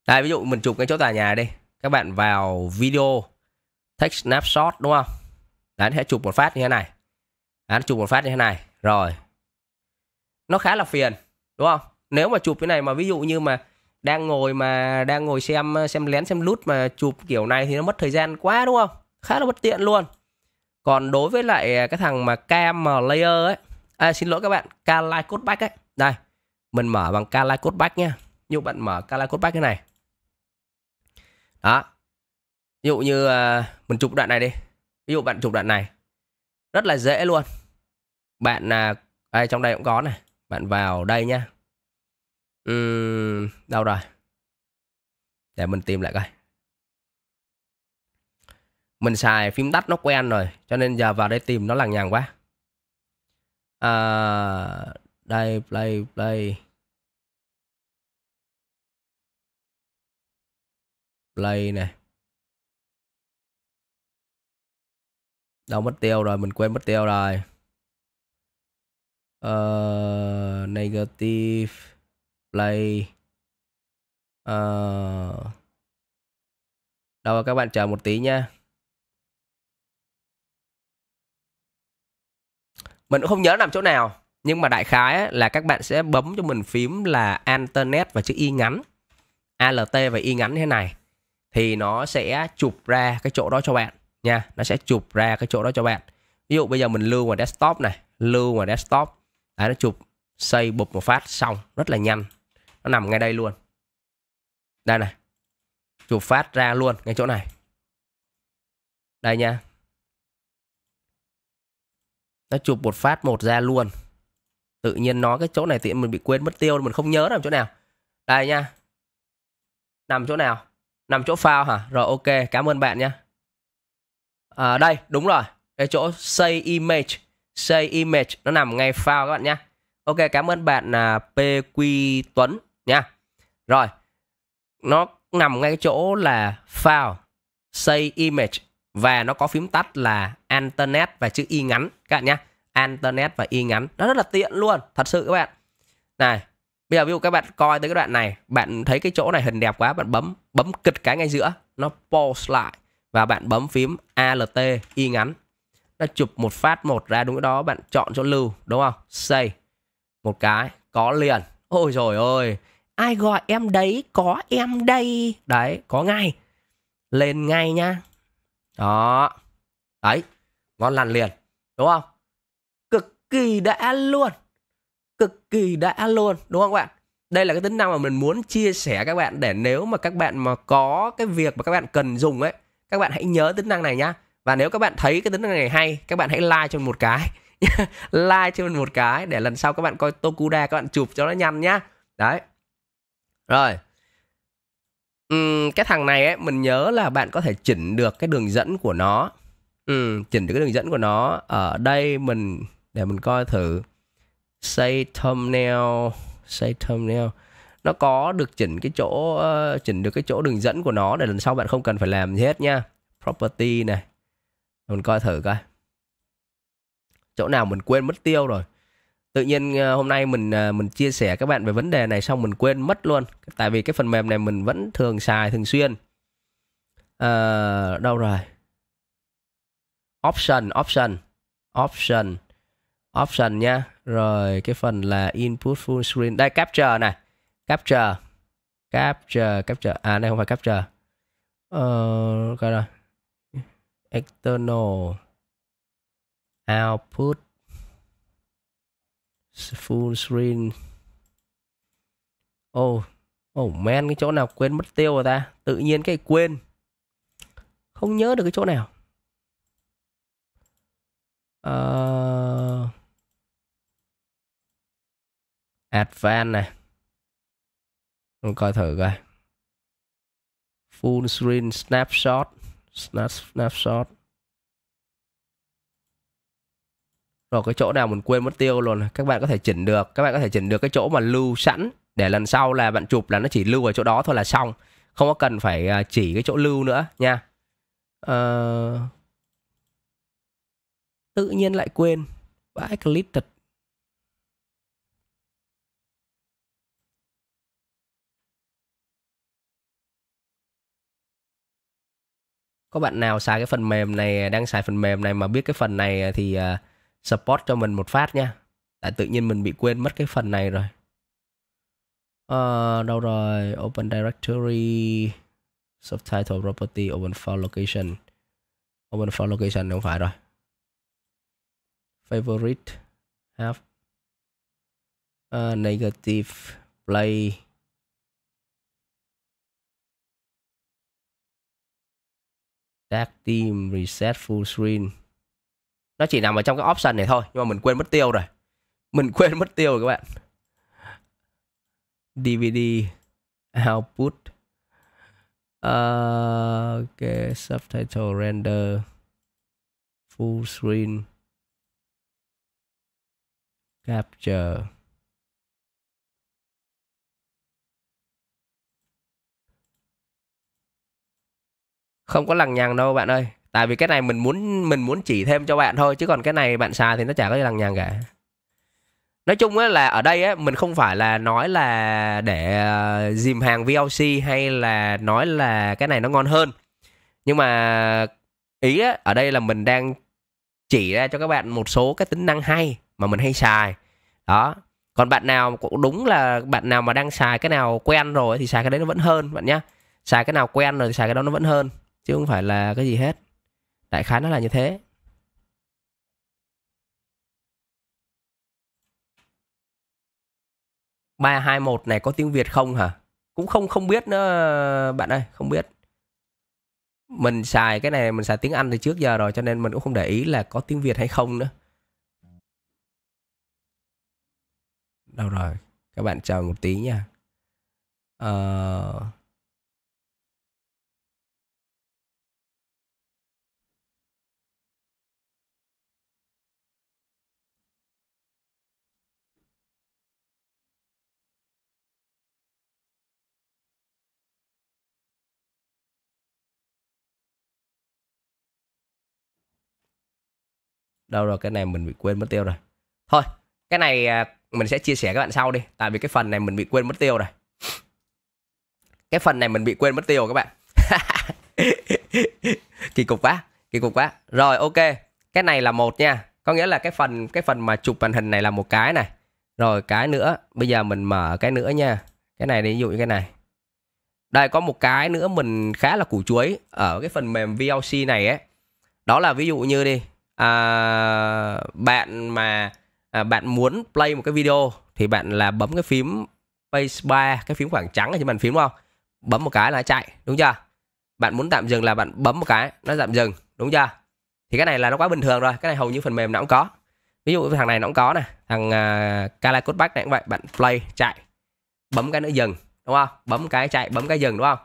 Đây ví dụ mình chụp ngay chỗ tòa nhà đi. Các bạn vào video text snapshot đúng không? Đấy sẽ chụp một phát như thế này. Đấy chụp một phát như thế này. Rồi. Nó khá là phiền đúng không? Nếu mà chụp cái này mà ví dụ như mà đang ngồi mà đang ngồi xem xem lén xem lút mà chụp kiểu này thì nó mất thời gian quá đúng không? Khá là bất tiện luôn còn đối với lại à, cái thằng mà cam layer ấy à, xin lỗi các bạn kalai codebug ấy đây mình mở bằng kalai codebug nhé ví dụ bạn mở kalai codebug cái này đó ví dụ như uh, mình chụp đoạn này đi ví dụ bạn chụp đoạn này rất là dễ luôn bạn là uh, đây trong đây cũng có này bạn vào đây nhá uhm, đâu rồi để mình tìm lại coi mình xài phím tắt nó quen rồi cho nên giờ vào đây tìm nó lằng nhằng quá à, đây play play play này đâu mất tiêu rồi mình quên mất tiêu rồi uh, negative play uh, đâu các bạn chờ một tí nha. mình cũng không nhớ nằm chỗ nào nhưng mà đại khái ấy, là các bạn sẽ bấm cho mình phím là internet và chữ y ngắn alt và y ngắn thế này thì nó sẽ chụp ra cái chỗ đó cho bạn nha nó sẽ chụp ra cái chỗ đó cho bạn ví dụ bây giờ mình lưu vào desktop này lưu vào desktop đấy nó chụp xây bụp một phát xong rất là nhanh nó nằm ngay đây luôn đây này chụp phát ra luôn ngay chỗ này đây nha nó chụp một phát một ra luôn tự nhiên nó cái chỗ này tiện mình bị quên mất tiêu mình không nhớ nằm chỗ nào đây nha nằm chỗ nào nằm chỗ phao hả rồi ok cảm ơn bạn nha à, đây đúng rồi cái chỗ say image say image nó nằm ngay phao các bạn nha ok cảm ơn bạn là pq tuấn nha rồi nó nằm ngay chỗ là file say image và nó có phím tắt là Internet và chữ Y ngắn các bạn nhé. Internet và Y ngắn. Nó rất là tiện luôn, thật sự các bạn. Này, bây giờ ví dụ các bạn coi tới cái đoạn này, bạn thấy cái chỗ này hình đẹp quá, bạn bấm bấm kịch cái ngay giữa, nó pause lại và bạn bấm phím ALT Y ngắn. Nó chụp một phát một ra đúng cái đó, bạn chọn chỗ lưu, đúng không? Save. Một cái, có liền. Ôi rồi ôi, ai gọi em đấy, có em đây. Đấy, có ngay. Lên ngay nhá đó. Đấy. Ngon lành liền. Đúng không? Cực kỳ đã luôn. Cực kỳ đã luôn. Đúng không các bạn? Đây là cái tính năng mà mình muốn chia sẻ các bạn để nếu mà các bạn mà có cái việc mà các bạn cần dùng ấy, các bạn hãy nhớ tính năng này nhá. Và nếu các bạn thấy cái tính năng này hay, các bạn hãy like cho mình một cái. like cho mình một cái để lần sau các bạn coi Tokuda các bạn chụp cho nó nhanh nhá. Đấy. Rồi um, cái thằng này ấy mình nhớ là bạn có thể chỉnh được cái đường dẫn của nó um, chỉnh được cái đường dẫn của nó ở đây mình để mình coi thử say thumbnail say thumbnail nó có được chỉnh cái chỗ uh, chỉnh được cái chỗ đường dẫn của nó để lần sau bạn không cần phải làm gì hết nha property này mình coi thử coi chỗ nào mình quên mất tiêu rồi tự nhiên ờ, hôm nay mình ờ, mình chia sẻ các bạn về vấn đề này xong mình quên mất luôn tại vì cái phần mềm này mình vẫn thường xài thường xuyên à, đâu rồi option option option option nha rồi cái phần là input full screen đây capture này capture capture capture à đây không phải capture ờ coi rồi external output full screen oh oh man cái chỗ nào quên mất tiêu rồi ta tự nhiên cái quên không nhớ được cái chỗ nào uh, ờ. advanced này mình coi thử coi full screen snapshot snapshot rồi cái chỗ nào mình quên mất tiêu luôn các bạn có thể chỉnh được các bạn có thể chỉnh được cái chỗ mà lưu sẵn để lần sau là bạn chụp là nó chỉ lưu ở chỗ đó thôi là xong không có cần phải à, chỉ cái chỗ lưu nữa nha ờ... tự nhiên lại quên vãi clip thật có bạn nào xài cái phần mềm này à, đang xài phần mềm này mà biết cái phần này à, thì uh, support cho mình một phát nha tại tự nhiên mình bị quên mất cái phần này rồi à, đâu rồi open directory subtitle property open file location open file location không phải rồi favorite have uh, negative play tag team reset full screen nó chỉ nằm ở trong cái option này thôi nhưng mà mình quên mất tiêu rồi mình quên mất tiêu rồi các bạn DVD output uh, ok subtitle render full screen capture không có lằng nhằng đâu bạn ơi tại vì cái này mình muốn mình muốn chỉ thêm cho bạn thôi chứ còn cái này bạn xài thì nó chả có gì lằng nhằng cả nói chung á là ở đây á mình không phải là nói là để ờ, dìm hàng VLC hay là nói là cái này nó ngon hơn nhưng mà ý á ở đây là mình đang chỉ ra cho các bạn một số cái tính năng hay mà mình hay xài đó còn bạn nào cũng đúng là bạn nào mà đang xài cái nào quen rồi thì xài cái đấy nó vẫn hơn bạn nhé xài cái nào quen rồi thì xài cái đó nó vẫn hơn chứ không phải là cái gì hết đại khái nó là như thế ba hai một này có tiếng việt không hả cũng không không biết nữa bạn ơi không biết mình xài cái này mình xài tiếng anh từ trước giờ rồi cho nên mình cũng không để ý là có tiếng việt hay không nữa đâu rồi các bạn chờ một tí nha uh... đâu rồi cái này mình bị quên mất tiêu rồi thôi cái này à, mình sẽ chia sẻ các bạn sau đi tại vì cái phần này mình bị quên mất tiêu rồi cái phần này mình bị quên mất tiêu các bạn kỳ cục quá kỳ cục quá rồi ok cái này là một nha có nghĩa là cái phần cái phần mà chụp màn hình này là một cái này rồi cái nữa bây giờ mình mở cái nữa nha cái này đi ví dụ như cái này đây có một cái nữa mình khá là củ chuối ở cái phần mềm VLC này ấy đó là ví dụ như đi à, bạn mà à, bạn muốn play một cái video thì bạn là bấm cái phím space bar cái phím khoảng trắng ở trên bàn phím đúng không bấm một cái là chạy đúng chưa bạn muốn tạm dừng là bạn bấm một cái nó tạm dừng đúng chưa thì cái này là nó quá bình thường rồi cái này hầu như phần mềm nó cũng có ví dụ thằng này nó cũng có này thằng uh, à, Kala này cũng vậy bạn play chạy bấm cái nữa dừng đúng không bấm cái chạy bấm cái dừng đúng không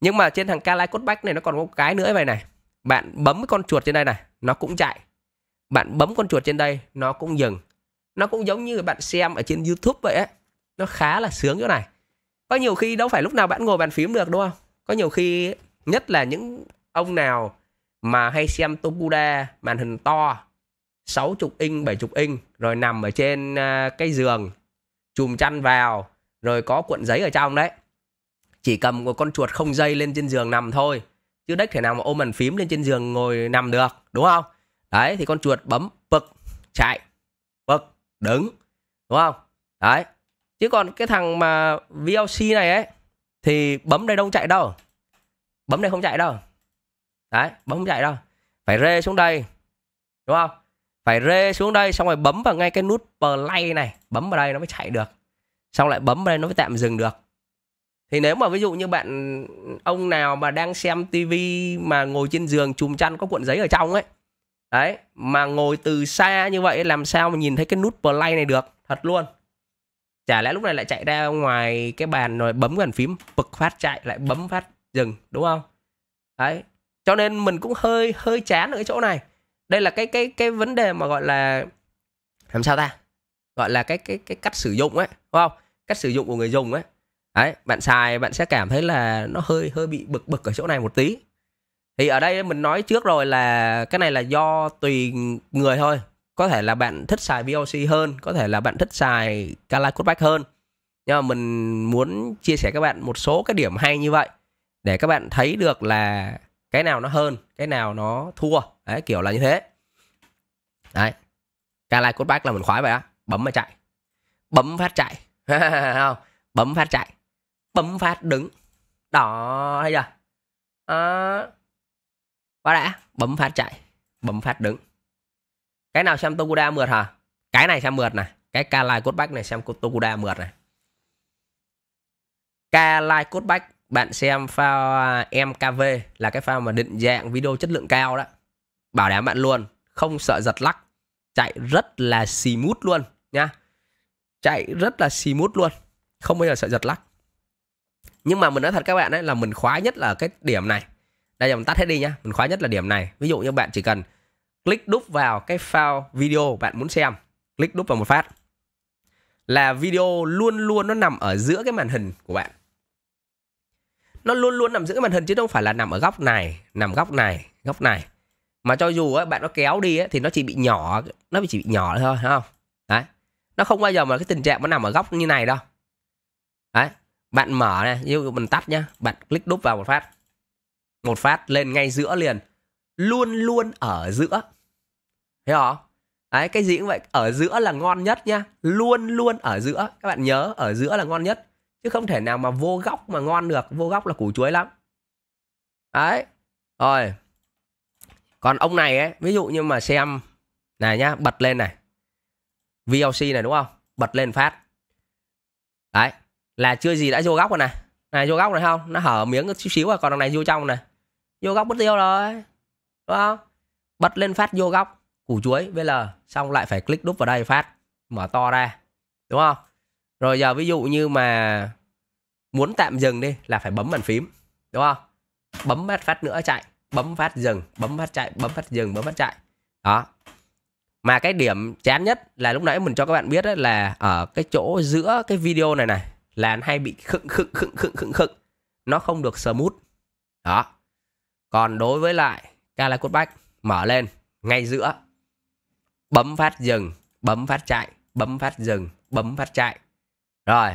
nhưng mà trên thằng Kala Codebug này nó còn có một cái nữa vậy này bạn bấm cái con chuột trên đây này nó cũng chạy bạn bấm con chuột trên đây nó cũng dừng nó cũng giống như bạn xem ở trên youtube vậy ấy nó khá là sướng chỗ này có nhiều khi đâu phải lúc nào bạn ngồi bàn phím được đúng không có nhiều khi nhất là những ông nào mà hay xem Topuda màn hình to 60 inch 70 inch rồi nằm ở trên à, cái giường chùm chăn vào rồi có cuộn giấy ở trong đấy chỉ cầm một con chuột không dây lên trên giường nằm thôi chứ đếch thể nào mà ôm bàn phím lên trên giường ngồi nằm được đúng không đấy thì con chuột bấm bực chạy bực đứng đúng không đấy chứ còn cái thằng mà VLC này ấy thì bấm đây đâu chạy đâu bấm đây không chạy đâu đấy bấm không chạy đâu phải rê xuống đây đúng không phải rê xuống đây xong rồi bấm vào ngay cái nút play này bấm vào đây nó mới chạy được xong lại bấm vào đây nó mới tạm dừng được thì nếu mà ví dụ như bạn ông nào mà đang xem tivi mà ngồi trên giường chùm chăn có cuộn giấy ở trong ấy đấy mà ngồi từ xa như vậy làm sao mà nhìn thấy cái nút play này được thật luôn chả lẽ lúc này lại chạy ra ngoài cái bàn rồi bấm bàn phím bực phát chạy lại bấm phát dừng đúng không đấy cho nên mình cũng hơi hơi chán ở cái chỗ này đây là cái cái cái vấn đề mà gọi là làm sao ta gọi là cái cái cái cách sử dụng ấy đúng không cách sử dụng của người dùng ấy đấy bạn xài bạn sẽ cảm thấy là nó hơi hơi bị bực bực ở chỗ này một tí thì ở đây mình nói trước rồi là cái này là do tùy người thôi có thể là bạn thích xài VOC hơn có thể là bạn thích xài Kala Cutback hơn nhưng mà mình muốn chia sẻ các bạn một số cái điểm hay như vậy để các bạn thấy được là cái nào nó hơn cái nào nó thua đấy kiểu là như thế đấy Kala Cutback là mình khoái vậy á bấm mà chạy bấm phát chạy không bấm phát chạy bấm phát đứng đó thấy chưa à, quá đã bấm phát chạy bấm phát đứng cái nào xem Tokuda mượt hả cái này xem mượt này cái Kalai cốt bách này xem Tokuda mượt này Kalai cốt bách bạn xem file à, MKV là cái file mà định dạng video chất lượng cao đó bảo đảm bạn luôn không sợ giật lắc chạy rất là xì mút luôn nha chạy rất là xì mút luôn không bao giờ sợ giật lắc nhưng mà mình nói thật các bạn ấy là mình khoái nhất là cái điểm này đây giờ mình tắt hết đi nhá mình khóa nhất là điểm này ví dụ như bạn chỉ cần click đúp vào cái file video bạn muốn xem click đúp vào một phát là video luôn luôn nó nằm ở giữa cái màn hình của bạn nó luôn luôn nằm giữa cái màn hình chứ không phải là nằm ở góc này nằm góc này góc này mà cho dù ấy, bạn nó kéo đi ấy, thì nó chỉ bị nhỏ nó chỉ bị nhỏ thôi không đấy nó không bao giờ mà cái tình trạng nó nằm ở góc như này đâu đấy bạn mở này ví mình tắt nhá bạn click đúp vào một phát một phát lên ngay giữa liền luôn luôn ở giữa thấy không đấy cái gì cũng vậy ở giữa là ngon nhất nha luôn luôn ở giữa các bạn nhớ ở giữa là ngon nhất chứ không thể nào mà vô góc mà ngon được vô góc là củ chuối lắm đấy rồi còn ông này ấy ví dụ như mà xem này nhá bật lên này VLC này đúng không bật lên phát đấy là chưa gì đã vô góc rồi này này vô góc này không nó hở miếng chút xíu rồi còn đằng này vô trong này vô góc mất tiêu rồi đúng không bật lên phát vô góc củ chuối vl xong lại phải click đúp vào đây phát mở to ra đúng không rồi giờ ví dụ như mà muốn tạm dừng đi là phải bấm bàn phím đúng không bấm phát phát nữa chạy bấm phát dừng bấm phát chạy bấm phát dừng bấm phát chạy đó mà cái điểm chán nhất là lúc nãy mình cho các bạn biết là ở cái chỗ giữa cái video này này là hay bị khựng khựng khựng khựng khựng khựng nó không được smooth đó còn đối với lại Kala cutback mở lên ngay giữa bấm phát dừng, bấm phát chạy, bấm phát dừng, bấm phát chạy. Rồi.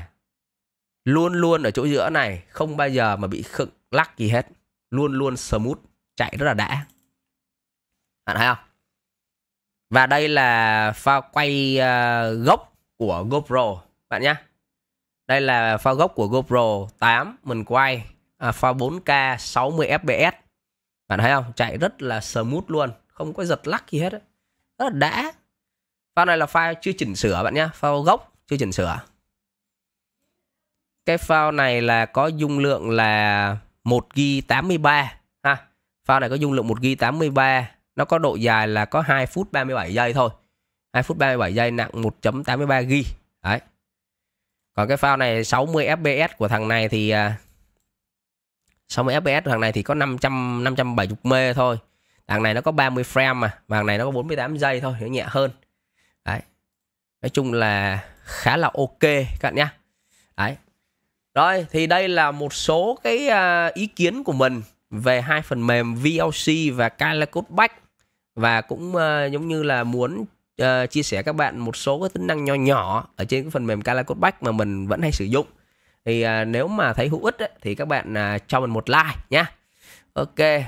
Luôn luôn ở chỗ giữa này không bao giờ mà bị khựng lắc gì hết. Luôn luôn smooth, chạy rất là đã. Bạn thấy không? Và đây là pha quay ờ, gốc của GoPro bạn nhé. Đây là pha gốc của GoPro 8 mình quay à, pha 4K 60 FPS bạn thấy không chạy rất là smooth luôn không có giật lắc gì hết ấy. rất là đã file này là file chưa chỉnh sửa bạn nhé file gốc chưa chỉnh sửa cái file này là có dung lượng là 1 g 83 ha file này có dung lượng 1 g 83 nó có độ dài là có 2 phút 37 giây thôi 2 phút 37 giây nặng 1.83 g đấy còn cái file này 60 fps của thằng này thì à, xong rồi fps thằng này thì có 500 570 mê thôi thằng này nó có 30 frame mà và thằng này nó có 48 giây thôi nó nhẹ hơn đấy nói chung là khá là ok các bạn nhá đấy rồi thì đây là một số cái à, ý kiến của mình về hai phần mềm VLC và Kylecode Back và cũng à, giống như là muốn à, chia sẻ các bạn một số cái tính năng nho nhỏ ở trên cái phần mềm Kylecode Back mà mình vẫn hay sử dụng thì à, nếu mà thấy hữu ích ấy, thì các bạn à, cho mình một like nhé ok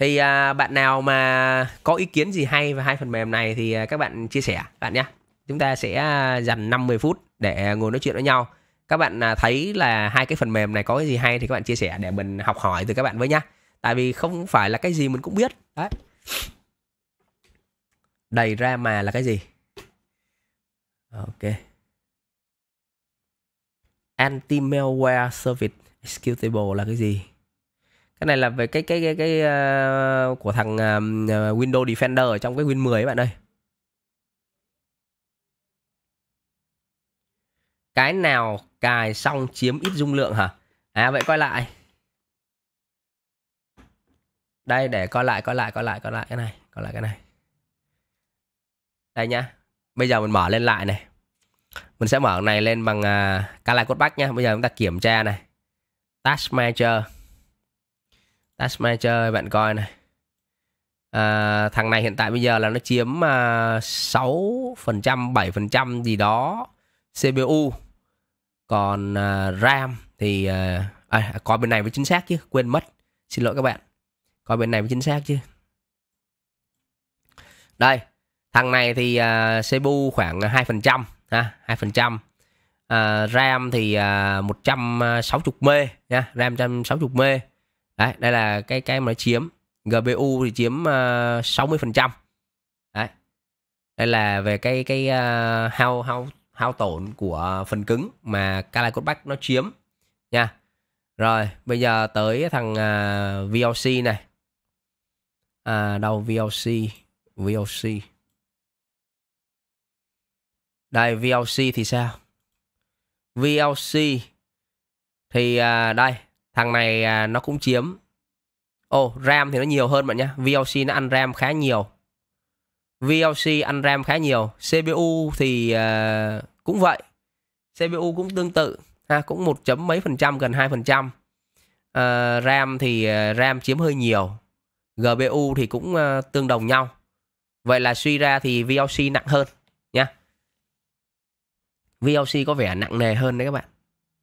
thì à, bạn nào mà có ý kiến gì hay về hai phần mềm này thì à, các bạn chia sẻ bạn nhé chúng ta sẽ à, dành 50 phút để à, ngồi nói chuyện với nhau các bạn à, thấy là hai cái phần mềm này có cái gì hay thì các bạn chia sẻ để mình học hỏi từ các bạn với nhá tại vì không phải là cái gì mình cũng biết đấy đầy ra mà là cái gì ok anti malware service executable là cái gì cái này là về cái cái cái cái uh, của thằng uh, Windows Defender ở trong cái Win 10 các bạn ơi cái nào cài xong chiếm ít dung lượng hả à vậy coi lại đây để coi lại coi lại coi lại coi lại cái này coi lại cái này đây nhá bây giờ mình mở lên lại này mình sẽ mở này lên bằng uh, Kali cốt bách nhé bây giờ chúng ta kiểm tra này task manager task manager bạn coi này à, thằng này hiện tại bây giờ là nó chiếm à, sáu phần trăm bảy phần trăm gì đó CPU còn uh, RAM thì uh, à, coi bên này với chính xác chứ quên mất xin lỗi các bạn coi bên này với chính xác chứ đây thằng này thì uh, CPU khoảng 2 phần trăm ha 2% phần trăm à, RAM thì à, 160 mê nha RAM 160 mê đấy đây là cái cái mà nó chiếm GPU thì chiếm à, uh, 60 phần trăm đấy đây là về cái cái uh, hao hao hao tổn của phần cứng mà Kali Codec nó chiếm nha rồi bây giờ tới thằng uh, VLC này à, đâu VLC VLC đây VLC thì sao? VLC thì à, đây, thằng này à, nó cũng chiếm. Ồ, oh, RAM thì nó nhiều hơn bạn nhá. VLC nó ăn RAM khá nhiều. VLC ăn RAM khá nhiều. CPU thì à, cũng vậy. CPU cũng tương tự, ha, cũng một chấm mấy phần trăm gần 2 phần trăm. À, RAM thì uh, RAM chiếm hơi nhiều. GPU thì cũng uh, tương đồng nhau. Vậy là suy ra thì VLC nặng hơn. VOC có vẻ nặng nề hơn đấy các bạn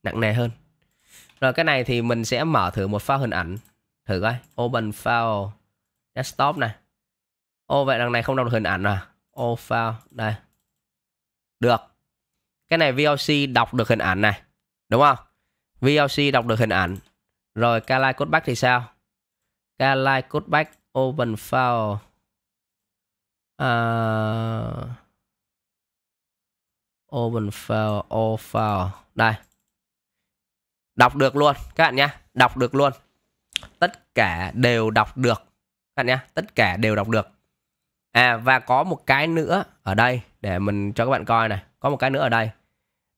nặng nề hơn rồi cái này thì mình sẽ mở thử một file hình ảnh thử coi open file desktop này ô vậy đằng này không đọc được hình ảnh à ô file đây được cái này VLC đọc được hình ảnh này đúng không VLC đọc được hình ảnh rồi Kali Codebug thì sao Kali Codebug open file uh, Open file, all file. Đây. Đọc được luôn các bạn nhé. Đọc được luôn. Tất cả đều đọc được. Các bạn nhé. Tất cả đều đọc được. À và có một cái nữa ở đây để mình cho các bạn coi này. Có một cái nữa ở đây.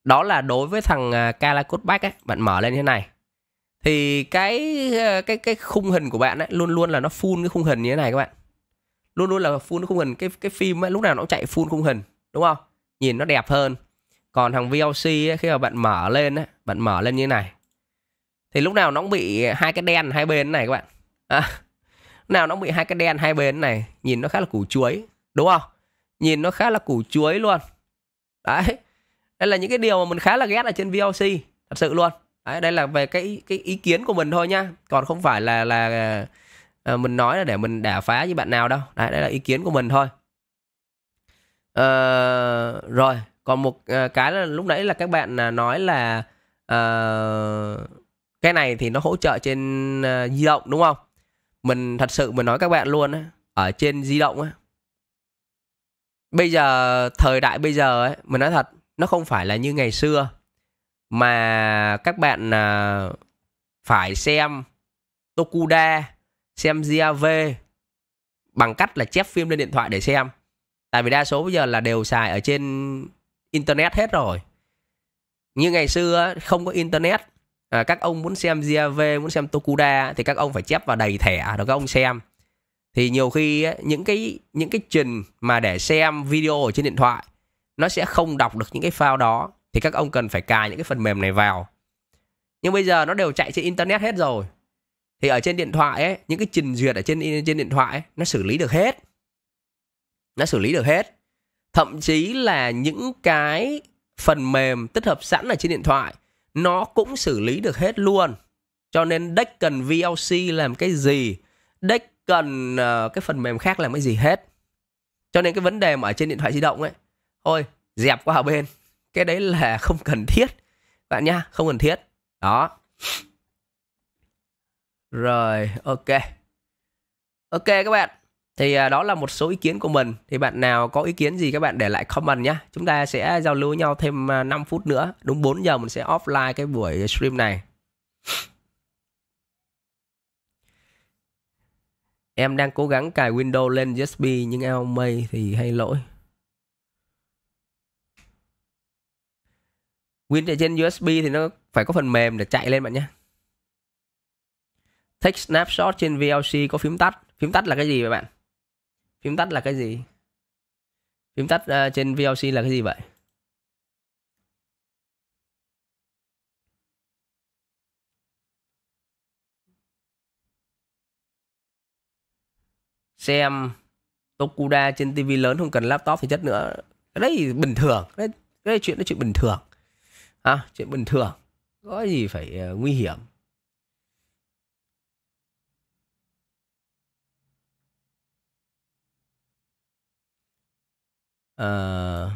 Đó là đối với thằng Calacut à, Back ấy. Bạn mở lên như thế này. Thì cái à, cái cái khung hình của bạn ấy luôn luôn là nó full cái khung hình như thế này các bạn. Luôn luôn là full cái khung hình. Cái cái phim ấy, lúc nào nó cũng chạy full khung hình. Đúng không? Nhìn nó đẹp hơn còn thằng VLC ấy, khi mà bạn mở lên ấy, bạn mở lên như này thì lúc nào nó cũng bị hai cái đen hai bên này các bạn à, nào nó cũng bị hai cái đen hai bên này nhìn nó khá là củ chuối đúng không nhìn nó khá là củ chuối luôn đấy đây là những cái điều mà mình khá là ghét ở trên VLC thật sự luôn đấy đây là về cái cái ý kiến của mình thôi nhá còn không phải là là à, mình nói là để mình đả phá với bạn nào đâu đấy đây là ý kiến của mình thôi à, rồi còn một uh, cái là lúc nãy là các bạn là nói là uh, cái này thì nó hỗ trợ trên uh, di động đúng không mình thật sự mình nói các bạn luôn á ở trên di động á bây giờ thời đại bây giờ ấy mình nói thật nó không phải là như ngày xưa mà các bạn uh, phải xem Tokuda xem Jav bằng cách là chép phim lên điện thoại để xem tại vì đa số bây giờ là đều xài ở trên internet hết rồi như ngày xưa không có internet à, các ông muốn xem GAV muốn xem Tokuda thì các ông phải chép vào đầy thẻ rồi các ông xem thì nhiều khi những cái những cái trình mà để xem video ở trên điện thoại nó sẽ không đọc được những cái file đó thì các ông cần phải cài những cái phần mềm này vào nhưng bây giờ nó đều chạy trên internet hết rồi thì ở trên điện thoại ấy những cái trình duyệt ở trên trên điện thoại ấy, nó xử lý được hết nó xử lý được hết thậm chí là những cái phần mềm tích hợp sẵn ở trên điện thoại nó cũng xử lý được hết luôn cho nên deck cần VLC làm cái gì deck cần uh, cái phần mềm khác làm cái gì hết cho nên cái vấn đề mà ở trên điện thoại di động ấy thôi dẹp qua bên cái đấy là không cần thiết bạn nha không cần thiết đó rồi ok ok các bạn thì à, đó là một số ý kiến của mình thì bạn nào có ý kiến gì các bạn để lại comment nhé chúng ta sẽ giao lưu nhau thêm 5 à, phút nữa đúng 4 giờ mình sẽ offline cái buổi stream này em đang cố gắng cài Windows lên USB nhưng ao mây thì hay lỗi Win trên USB thì nó phải có phần mềm để chạy lên bạn nhé Take snapshot trên VLC có phím tắt phím tắt là cái gì vậy bạn phím tắt là cái gì phím tắt uh, trên VLC là cái gì vậy xem Tokuda trên TV lớn không cần laptop thì chất nữa cái đấy bình thường cái đấy, cái đấy chuyện đó chuyện bình thường à, chuyện bình thường có gì phải uh, nguy hiểm Ờ.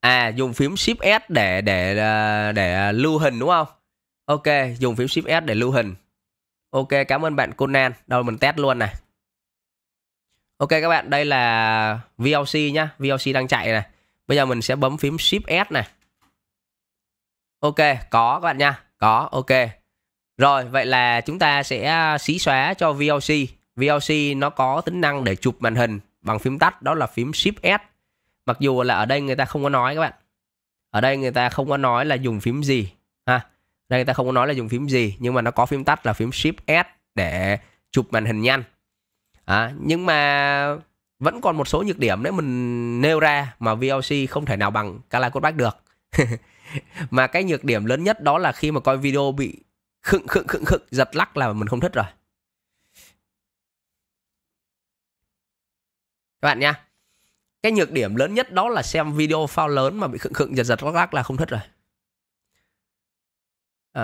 à dùng phím shift S để để à, để lưu hình đúng không ok dùng phím shift S để lưu hình ok cảm ơn bạn Conan đâu mình test luôn này ok các bạn đây là VLC nhá VLC đang chạy này bây giờ mình sẽ bấm phím shift S này ok có các bạn nha có ok rồi, vậy là chúng ta sẽ à, xí xóa cho VLC. VLC nó có tính năng để chụp màn hình bằng phím tắt, đó là phím Shift S. Mặc dù là ở đây người ta không có nói các bạn. Ở đây người ta không có nói là dùng phím gì. ha Đây người ta không có nói là dùng phím gì, nhưng mà nó có phím tắt là phím Shift S để chụp màn hình nhanh. À, nhưng mà vẫn còn một số nhược điểm đấy mình nêu ra mà VLC không thể nào bằng Kala Codec được. mà cái nhược điểm lớn nhất đó là khi mà coi video bị khựng khựng khựng khựng giật lắc là mình không thích rồi các bạn nha cái nhược điểm lớn nhất đó là xem video phao lớn mà bị khựng khựng giật giật lắc lắc là không thích rồi à,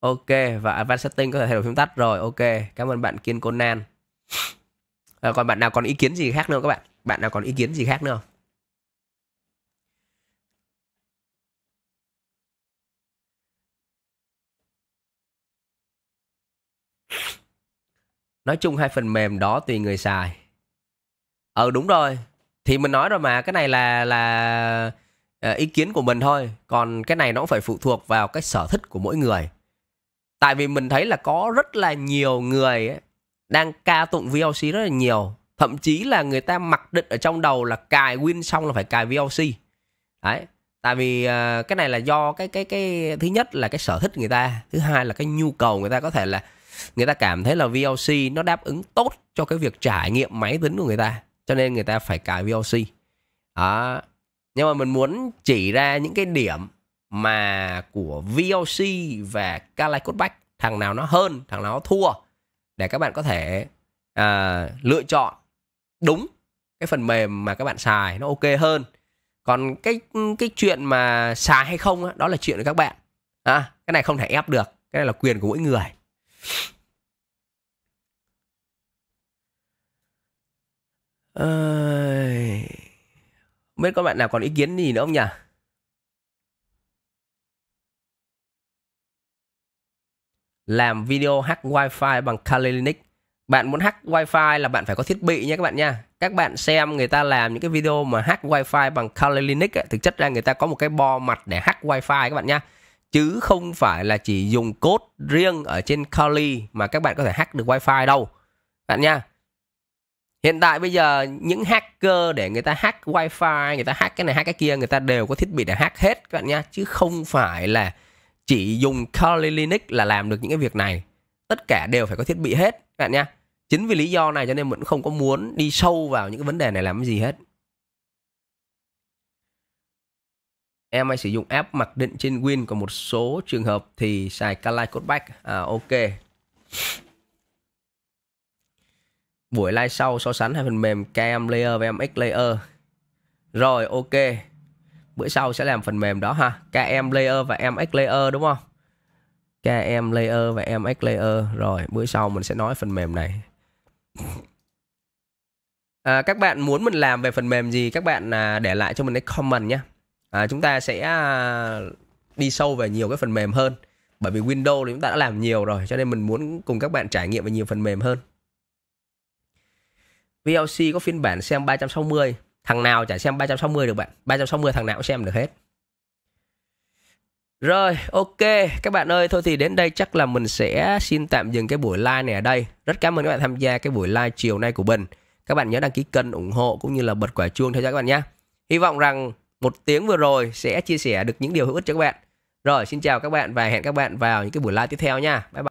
ok và advanced setting có thể thay đổi phím tắt rồi ok cảm ơn bạn kiên conan à, còn bạn nào còn ý kiến gì khác nữa các bạn bạn nào còn ý kiến gì khác nữa không Nói chung hai phần mềm đó tùy người xài. Ừ đúng rồi. Thì mình nói rồi mà cái này là là ờ, ý kiến của mình thôi. Còn cái này nó cũng phải phụ thuộc vào cái sở thích của mỗi người. Tại vì mình thấy là có rất là nhiều người ấy, đang ca tụng VLC rất là nhiều. Thậm chí là người ta mặc định ở trong đầu là cài Win xong là phải cài VLC. Đấy, tại vì uh, cái này là do cái cái cái thứ nhất là cái sở thích người ta thứ hai là cái nhu cầu người ta có thể là người ta cảm thấy là VLC nó đáp ứng tốt cho cái việc trải nghiệm máy tính của người ta cho nên người ta phải cài VLC đó. nhưng mà mình muốn chỉ ra những cái điểm mà của VLC và Kali Codebacks thằng nào nó hơn thằng nào nó thua để các bạn có thể à, lựa chọn đúng cái phần mềm mà các bạn xài nó ok hơn còn cái cái chuyện mà xài hay không đó, đó là chuyện của các bạn à, cái này không thể ép được cái này là quyền của mỗi người ơi à... biết các bạn nào còn ý kiến gì nữa không nhỉ làm video hack wifi bằng Kali Linux bạn muốn hack wifi là bạn phải có thiết bị nha các bạn nha các bạn xem người ta làm những cái video mà hack wifi bằng Kali Linux ấy, thực chất ra người ta có một cái bo mặt để hack wifi các bạn nha chứ không phải là chỉ dùng code riêng ở trên Kali mà các bạn có thể hack được wifi đâu bạn nha hiện tại bây giờ những hacker để người ta hack wifi người ta hack cái này hack cái kia người ta đều có thiết bị để hack hết các bạn nha chứ không phải là chỉ dùng Kali Linux là làm được những cái việc này tất cả đều phải có thiết bị hết các bạn nha chính vì lý do này cho nên mình cũng không có muốn đi sâu vào những cái vấn đề này làm cái gì hết em hay sử dụng app mặc định trên Win còn một số trường hợp thì xài Kali Codeback à, ok buổi live sau so sánh hai phần mềm KM Layer và MX Layer rồi ok bữa sau sẽ làm phần mềm đó ha KM Layer và MX Layer đúng không KM Layer và MX Layer rồi bữa sau mình sẽ nói phần mềm này à, các bạn muốn mình làm về phần mềm gì các bạn à, để lại cho mình cái comment nhé à, chúng ta sẽ à, đi sâu về nhiều cái phần mềm hơn bởi vì Windows thì chúng ta đã làm nhiều rồi cho nên mình muốn cùng các bạn trải nghiệm về nhiều phần mềm hơn VLC có phiên bản xem 360 thằng nào chả xem 360 được bạn 360 thằng nào cũng xem được hết rồi, ok các bạn ơi, thôi thì đến đây chắc là mình sẽ xin tạm dừng cái buổi live này ở đây. Rất cảm ơn các bạn tham gia cái buổi live chiều nay của mình. Các bạn nhớ đăng ký kênh ủng hộ cũng như là bật quả chuông theo dõi các bạn nhé. Hy vọng rằng một tiếng vừa rồi sẽ chia sẻ được những điều hữu ích cho các bạn. Rồi xin chào các bạn và hẹn các bạn vào những cái buổi live tiếp theo nha. Bye bye.